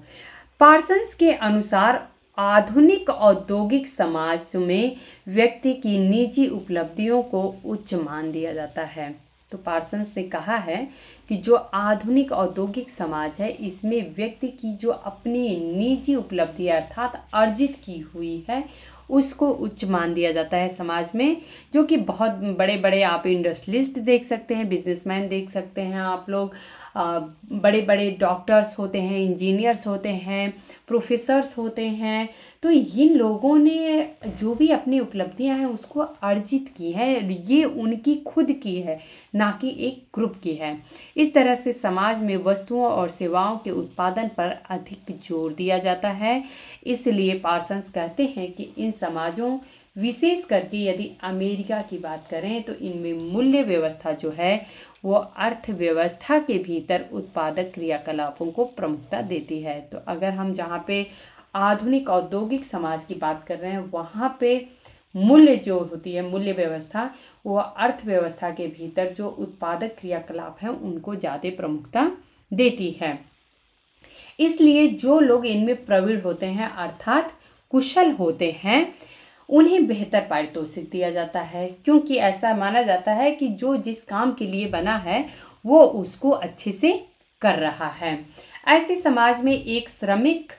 पार्सन्स के अनुसार आधुनिक औद्योगिक समाज में व्यक्ति की निजी उपलब्धियों को उच्च मान दिया जाता है तो पार्सन्स ने कहा है कि जो आधुनिक औद्योगिक समाज है इसमें व्यक्ति की जो अपनी निजी उपलब्धि अर्थात अर्जित की हुई है उसको उच्च मान दिया जाता है समाज में जो कि बहुत बड़े बड़े आप इंडस्ट्रियलिस्ट देख सकते हैं बिजनेसमैन देख सकते हैं आप लोग बड़े बड़े डॉक्टर्स होते हैं इंजीनियर्स होते हैं प्रोफेसर्स होते हैं तो इन लोगों ने जो भी अपनी उपलब्धियां हैं उसको अर्जित की है ये उनकी खुद की है ना कि एक ग्रुप की है इस तरह से समाज में वस्तुओं और सेवाओं के उत्पादन पर अधिक जोर दिया जाता है इसलिए पार्सन्स कहते हैं कि इन समाजों विशेष करके यदि अमेरिका की बात करें तो इनमें मूल्य व्यवस्था जो है वो अर्थव्यवस्था के भीतर उत्पादक क्रियाकलापों को प्रमुखता देती है तो अगर हम जहाँ पे आधुनिक औद्योगिक समाज की बात कर रहे हैं वहाँ पे मूल्य जो होती है मूल्य व्यवस्था वो अर्थव्यवस्था के भीतर जो उत्पादक क्रियाकलाप हैं उनको ज़्यादा प्रमुखता देती है इसलिए जो लोग इनमें प्रवीण होते हैं अर्थात कुशल होते हैं उन्हें बेहतर पारितोषिक दिया जाता है क्योंकि ऐसा माना जाता है कि जो जिस काम के लिए बना है वो उसको अच्छे से कर रहा है ऐसे समाज में एक श्रमिक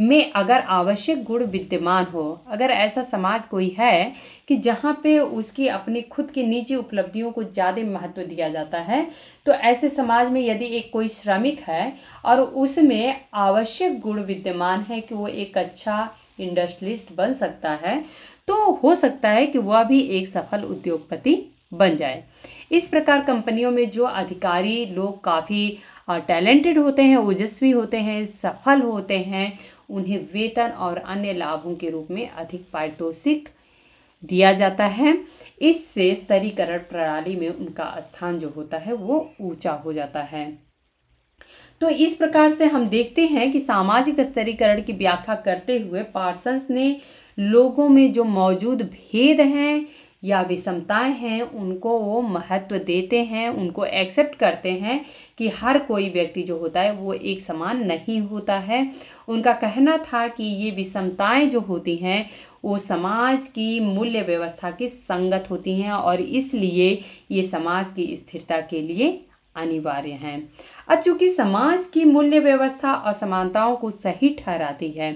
में अगर आवश्यक गुण विद्यमान हो अगर ऐसा समाज कोई है कि जहाँ पे उसकी अपनी खुद की निजी उपलब्धियों को ज़्यादा महत्व दिया जाता है तो ऐसे समाज में यदि एक कोई श्रमिक है और उसमें आवश्यक गुण विद्यमान है कि वो एक अच्छा इंडस्ट्रियलिस्ट बन सकता है तो हो सकता है कि वह भी एक सफल उद्योगपति बन जाए इस प्रकार कंपनियों में जो अधिकारी लोग काफ़ी टैलेंटेड होते हैं ओजस्वी होते हैं सफल होते हैं उन्हें वेतन और अन्य लाभों के रूप में अधिक पारितोषिक दिया जाता है इससे स्तरीकरण प्रणाली में उनका स्थान जो होता है वो ऊंचा हो जाता है तो इस प्रकार से हम देखते हैं कि सामाजिक स्तरीकरण की व्याख्या करते हुए पार्सन्स ने लोगों में जो मौजूद भेद हैं या विषमताएं हैं उनको वो महत्व देते हैं उनको एक्सेप्ट करते हैं कि हर कोई व्यक्ति जो होता है वो एक समान नहीं होता है उनका कहना था कि ये विषमताएं जो होती हैं वो समाज की मूल्य व्यवस्था की संगत होती हैं और इसलिए ये समाज की स्थिरता के लिए अनिवार्य हैं अब चूंकि समाज की मूल्य व्यवस्था असमानताओं को सही ठहराती है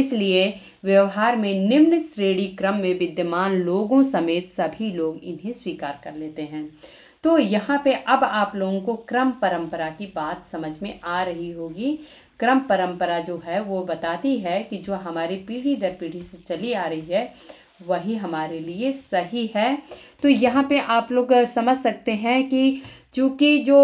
इसलिए व्यवहार में निम्न श्रेणी क्रम में विद्यमान लोगों समेत सभी लोग इन्हें स्वीकार कर लेते हैं तो यहाँ पे अब आप लोगों को क्रम परंपरा की बात समझ में आ रही होगी क्रम परंपरा जो है वो बताती है कि जो हमारी पीढ़ी दर पीढ़ी से चली आ रही है वही हमारे लिए सही है तो यहाँ पे आप लोग समझ सकते हैं कि चूँकि जो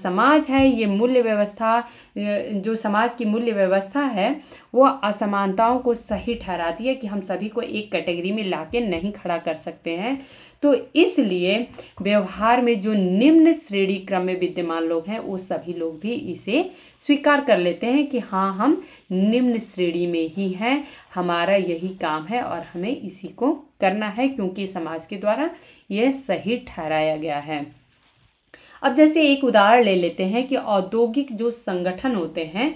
समाज है ये मूल्य व्यवस्था जो समाज की मूल्य व्यवस्था है वो असमानताओं को सही ठहराती है कि हम सभी को एक कैटेगरी में ला नहीं खड़ा कर सकते हैं तो इसलिए व्यवहार में जो निम्न श्रेणी क्रम में विद्यमान लोग हैं वो सभी लोग भी इसे स्वीकार कर लेते हैं कि हाँ हम निम्न श्रेणी में ही हैं हमारा यही काम है और हमें इसी को करना है क्योंकि समाज के द्वारा यह सही ठहराया गया है अब जैसे एक उदाहरण ले लेते हैं कि औद्योगिक जो संगठन होते हैं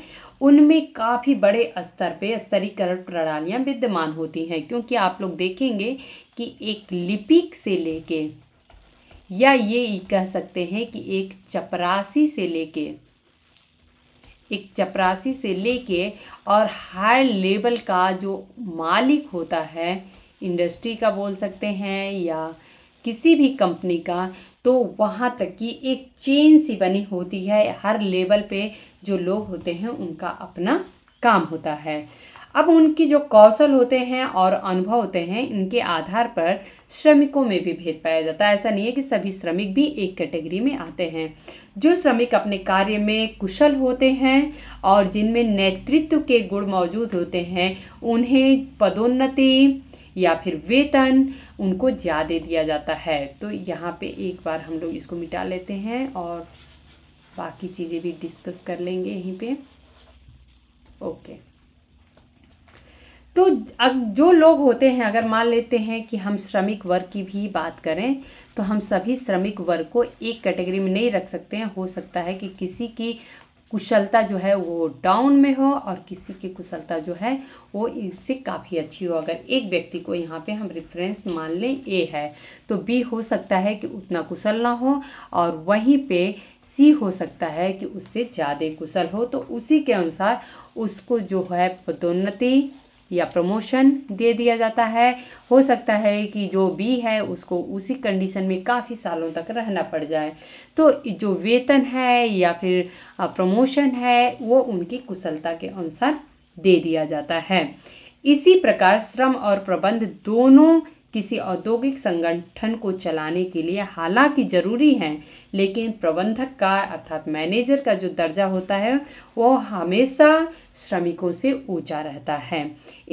उनमें काफ़ी बड़े स्तर पे स्तरीकरण प्रणालियाँ विद्यमान होती हैं क्योंकि आप लोग देखेंगे कि एक लिपिक से लेके या ये कह सकते हैं कि एक चपरासी से लेके एक चपरासी से लेके और हाई लेवल का जो मालिक होता है इंडस्ट्री का बोल सकते हैं या किसी भी कंपनी का तो वहाँ तक की एक चेन सी बनी होती है हर लेवल पे जो लोग होते हैं उनका अपना काम होता है अब उनकी जो कौशल होते हैं और अनुभव होते हैं इनके आधार पर श्रमिकों में भी भेद पाया जाता है ऐसा नहीं है कि सभी श्रमिक भी एक कैटेगरी में आते हैं जो श्रमिक अपने कार्य में कुशल होते हैं और जिनमें नेतृत्व के गुण मौजूद होते हैं उन्हें पदोन्नति या फिर वेतन उनको ज्यादा दिया जाता है तो यहाँ पे एक बार हम लोग इसको मिटा लेते हैं और बाकी चीज़ें भी डिस्कस कर लेंगे यहीं पे ओके तो अब जो लोग होते हैं अगर मान लेते हैं कि हम श्रमिक वर्ग की भी बात करें तो हम सभी श्रमिक वर्ग को एक कैटेगरी में नहीं रख सकते हैं हो सकता है कि किसी की कुशलता जो है वो डाउन में हो और किसी की कुशलता जो है वो इससे काफ़ी अच्छी हो अगर एक व्यक्ति को यहाँ पे हम रेफरेंस मान लें ए है तो बी हो सकता है कि उतना कुशल ना हो और वहीं पे सी हो सकता है कि उससे ज़्यादा कुशल हो तो उसी के अनुसार उसको जो है पदोन्नति या प्रमोशन दे दिया जाता है हो सकता है कि जो बी है उसको उसी कंडीशन में काफ़ी सालों तक रहना पड़ जाए तो जो वेतन है या फिर प्रमोशन है वो उनकी कुशलता के अनुसार दे दिया जाता है इसी प्रकार श्रम और प्रबंध दोनों किसी औद्योगिक संगठन को चलाने के लिए हालांकि ज़रूरी हैं लेकिन प्रबंधक का अर्थात मैनेजर का जो दर्जा होता है वो हमेशा श्रमिकों से ऊंचा रहता है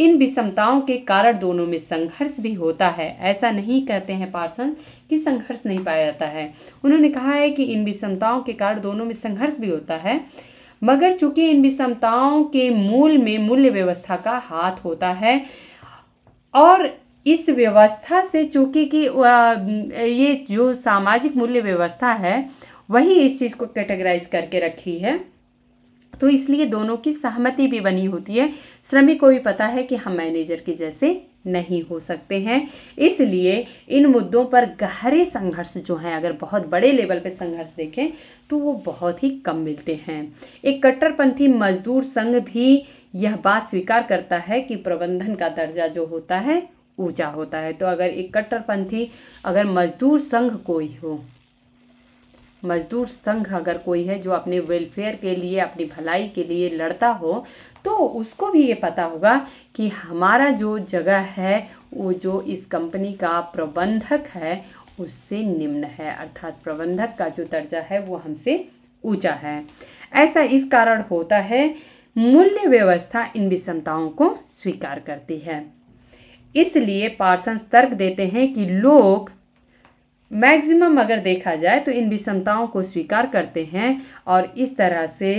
इन विषमताओं के कारण दोनों में संघर्ष भी होता है ऐसा नहीं कहते हैं पार्सन कि संघर्ष नहीं पाया जाता है उन्होंने कहा है कि इन विषमताओं के कारण दोनों में संघर्ष भी होता है मगर चूंकि इन विषमताओं के मूल में मूल्य व्यवस्था का हाथ होता है और इस व्यवस्था से चूँकि कि ये जो सामाजिक मूल्य व्यवस्था है वही इस चीज़ को कैटेगराइज करके रखी है तो इसलिए दोनों की सहमति भी बनी होती है श्रमिक को भी पता है कि हम मैनेजर के जैसे नहीं हो सकते हैं इसलिए इन मुद्दों पर गहरे संघर्ष जो हैं अगर बहुत बड़े लेवल पर संघर्ष देखें तो वो बहुत ही कम मिलते हैं एक कट्टरपंथी मजदूर संघ भी यह बात स्वीकार करता है कि प्रबंधन का दर्जा जो होता है ऊंचा होता है तो अगर एक कट्टरपंथी अगर मजदूर संघ कोई हो मजदूर संघ अगर कोई है जो अपने वेलफेयर के लिए अपनी भलाई के लिए लड़ता हो तो उसको भी ये पता होगा कि हमारा जो जगह है वो जो इस कंपनी का प्रबंधक है उससे निम्न है अर्थात प्रबंधक का जो दर्जा है वो हमसे ऊंचा है ऐसा इस कारण होता है मूल्य व्यवस्था इन विषमताओं को स्वीकार करती है इसलिए पार्सन तर्क देते हैं कि लोग मैक्सिमम अगर देखा जाए तो इन विषमताओं को स्वीकार करते हैं और इस तरह से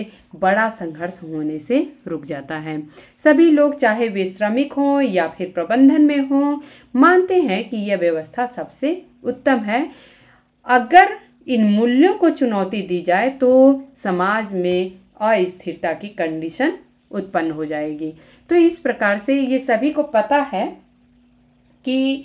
बड़ा संघर्ष होने से रुक जाता है सभी लोग चाहे वे श्रमिक हों या फिर प्रबंधन में हों मानते हैं कि यह व्यवस्था सबसे उत्तम है अगर इन मूल्यों को चुनौती दी जाए तो समाज में अस्थिरता की कंडीशन उत्पन्न हो जाएगी तो इस प्रकार से ये सभी को पता है कि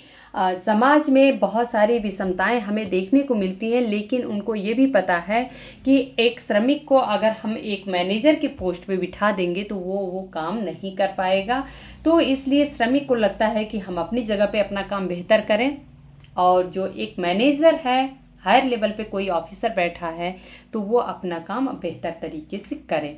समाज में बहुत सारी विषमताएं हमें देखने को मिलती हैं लेकिन उनको ये भी पता है कि एक श्रमिक को अगर हम एक मैनेजर के पोस्ट पे बिठा देंगे तो वो वो काम नहीं कर पाएगा तो इसलिए श्रमिक को लगता है कि हम अपनी जगह पे अपना काम बेहतर करें और जो एक मैनेजर है हायर लेवल पे कोई ऑफिसर बैठा है तो वो अपना काम बेहतर तरीके से करें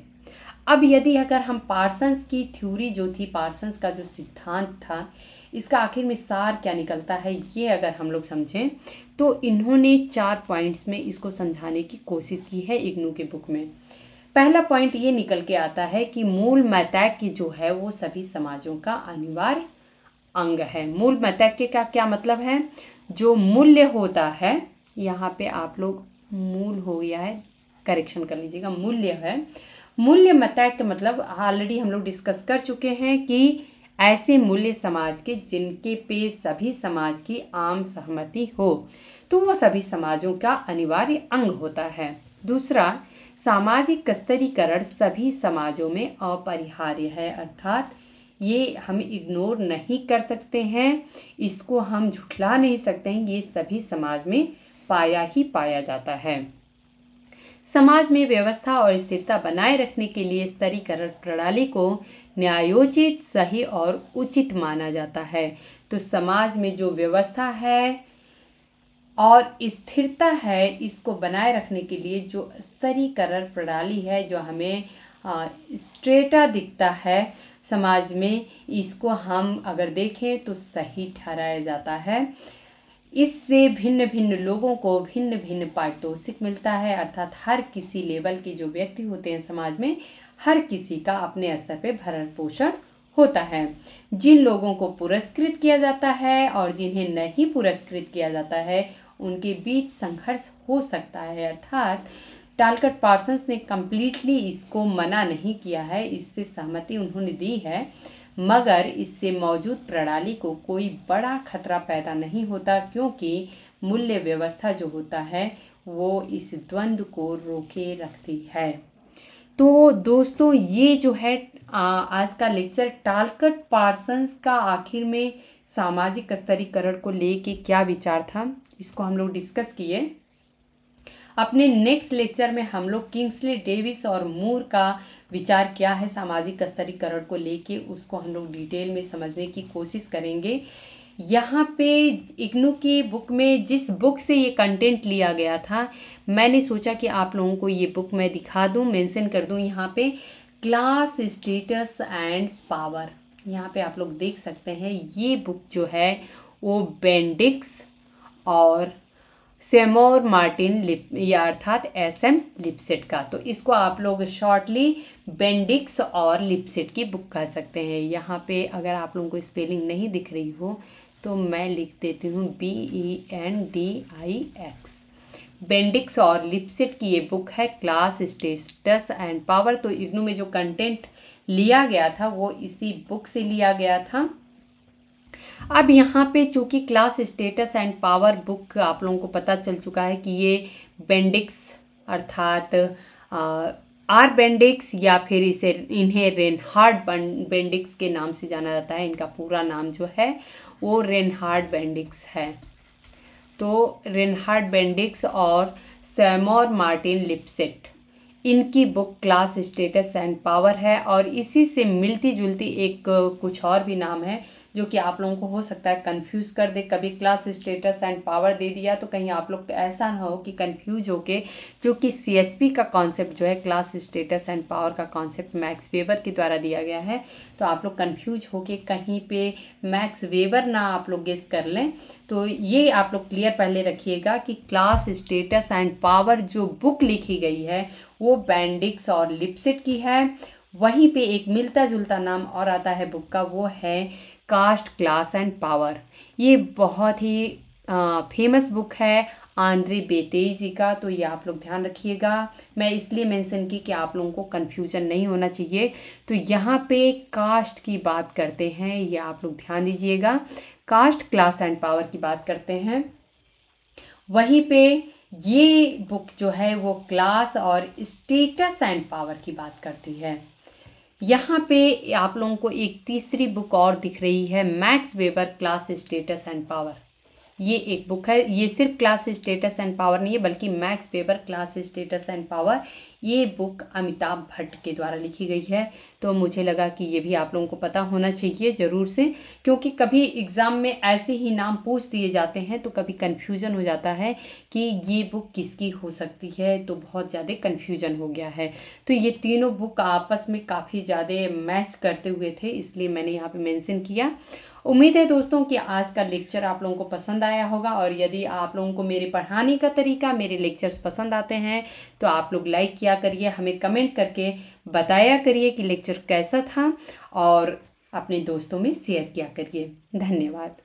अब यदि अगर हम पार्सन्स की थ्योरी जो थी पार्सन्स का जो सिद्धांत था इसका आखिर में सार क्या निकलता है ये अगर हम लोग समझें तो इन्होंने चार पॉइंट्स में इसको समझाने की कोशिश की है इग्नू के बुक में पहला पॉइंट ये निकल के आता है कि मूल मैतैक जो है वो सभी समाजों का अनिवार्य अंग है मूल मैतैक्य का क्या मतलब है जो मूल्य होता है यहाँ पे आप लोग मूल हो गया है करेक्शन कर लीजिएगा मूल्य है मूल्य मतैक मतलब ऑलरेडी हम लोग डिस्कस कर चुके हैं कि ऐसे मूल्य समाज के जिनके पे सभी समाज की आम सहमति हो तो वो सभी समाजों का अनिवार्य अंग होता है दूसरा सामाजिक कस्तरीकरण सभी समाजों में अपरिहार्य है अर्थात ये हम इग्नोर नहीं कर सकते हैं इसको हम झुठला नहीं सकते हैं ये सभी समाज में पाया ही पाया जाता है समाज में व्यवस्था और स्थिरता बनाए रखने के लिए स्तरीकरण प्रणाली को न्यायोचित सही और उचित माना जाता है तो समाज में जो व्यवस्था है और स्थिरता है इसको बनाए रखने के लिए जो स्तरीकरण प्रणाली है जो हमें स्ट्रेटा दिखता है समाज में इसको हम अगर देखें तो सही ठहराया जाता है इससे भिन्न भिन्न लोगों को भिन्न भिन्न पारितोषिक मिलता है अर्थात हर किसी लेवल के जो व्यक्ति होते हैं समाज में हर किसी का अपने स्तर पे भरण पोषण होता है जिन लोगों को पुरस्कृत किया जाता है और जिन्हें नहीं पुरस्कृत किया जाता है उनके बीच संघर्ष हो सकता है अर्थात टालकट पार्सन्स ने कम्प्लीटली इसको मना नहीं किया है इससे सहमति उन्होंने दी है मगर इससे मौजूद प्रणाली को कोई बड़ा खतरा पैदा नहीं होता क्योंकि मूल्य व्यवस्था जो होता है वो इस द्वंद्व को रोके रखती है तो दोस्तों ये जो है आज का लेक्चर टालकट पार्सन्स का आखिर में सामाजिक स्तरीकरण को लेके क्या विचार था इसको हम लोग डिस्कस किए अपने नेक्स्ट लेक्चर में हम लोग किंग्सले डेविस और मूर का विचार क्या है सामाजिक स्तरीकरण को लेके उसको हम लोग डिटेल में समझने की कोशिश करेंगे यहाँ पे इग्नू की बुक में जिस बुक से ये कंटेंट लिया गया था मैंने सोचा कि आप लोगों को ये बुक मैं दिखा दूँ मेंशन कर दूँ यहाँ पे क्लास स्टेटस एंड पावर यहाँ पे आप लोग देख सकते हैं ये बुक जो है वो बेंडिक्स और सेमोर मार्टिन लिप या अर्थात एस एम लिपसेट का तो इसको आप लोग शॉर्टली बेंडिक्स और लिपसेट की बुक कह सकते हैं यहाँ पे अगर आप लोगों को स्पेलिंग नहीं दिख रही हो तो मैं लिख देती हूँ B E N D I X Bendix और लिप्सिट की ये बुक है क्लास स्टेटस एंड पावर तो इग्नू में जो कंटेंट लिया गया था वो इसी बुक से लिया गया था अब यहाँ पे चूँकि class status and power book आप लोगों को पता चल चुका है कि ये बेंडिक्स अर्थात आर बेंडिक्स या फिर इसे इन्हें रेनहार्ड बेंडिक्स के नाम से जाना जाता है इनका पूरा नाम जो है वो रेनहार्ड बेंडिक्स है तो रेनहार्ड बेंडिक्स और सैमोर मार्टिन लिपसेट इनकी book class status and power है और इसी से मिलती जुलती एक कुछ और भी नाम है जो कि आप लोगों को हो सकता है कन्फ्यूज़ कर दे कभी क्लास स्टेटस एंड पावर दे दिया तो कहीं आप लोग ऐसा ना हो कि कन्फ्यूज होके जो कि सी का कॉन्सेप्ट जो है क्लास स्टेटस एंड पावर का कॉन्सेप्ट मैक्स वेबर के द्वारा दिया गया है तो आप लोग कन्फ्यूज होके कहीं पे मैक्स वेबर ना आप लोग गेस कर लें तो ये आप लोग क्लियर पहले रखिएगा कि क्लास स्टेटस एंड पावर जो बुक लिखी गई है वो बैंडिक्स और लिपसिट की है वहीं पे एक मिलता जुलता नाम और आता है बुक का वो है कास्ट क्लास एंड पावर ये बहुत ही फेमस बुक है आंद्रे बेतेई जी का तो ये आप लोग ध्यान रखिएगा मैं इसलिए मेंशन की कि आप लोगों को कन्फ्यूजन नहीं होना चाहिए तो यहाँ पे कास्ट की बात करते हैं ये आप लोग ध्यान दीजिएगा कास्ट क्लास एंड पावर की बात करते हैं वहीं पे ये बुक जो है वो क्लास और स्टेटस एंड पावर की बात करती है यहाँ पे आप लोगों को एक तीसरी बुक और दिख रही है Max Weber class status and power ये एक बुक है ये सिर्फ क्लास स्टेटस एंड पावर नहीं है बल्कि Max Weber class status and power ये बुक अमिताभ भट्ट के द्वारा लिखी गई है तो मुझे लगा कि ये भी आप लोगों को पता होना चाहिए ज़रूर से क्योंकि कभी एग्ज़ाम में ऐसे ही नाम पूछ दिए जाते हैं तो कभी कन्फ्यूज़न हो जाता है कि ये बुक किसकी हो सकती है तो बहुत ज़्यादा कन्फ्यूज़न हो गया है तो ये तीनों बुक आपस में काफ़ी ज़्यादा मैच करते हुए थे इसलिए मैंने यहाँ पर मैंसन किया उम्मीद है दोस्तों कि आज का लेक्चर आप लोगों को पसंद आया होगा और यदि आप लोगों को मेरे पढ़ाने का तरीका मेरे लेक्चर्स पसंद आते हैं तो आप लोग लाइक किया करिए हमें कमेंट करके बताया करिए कि लेक्चर कैसा था और अपने दोस्तों में शेयर किया करिए धन्यवाद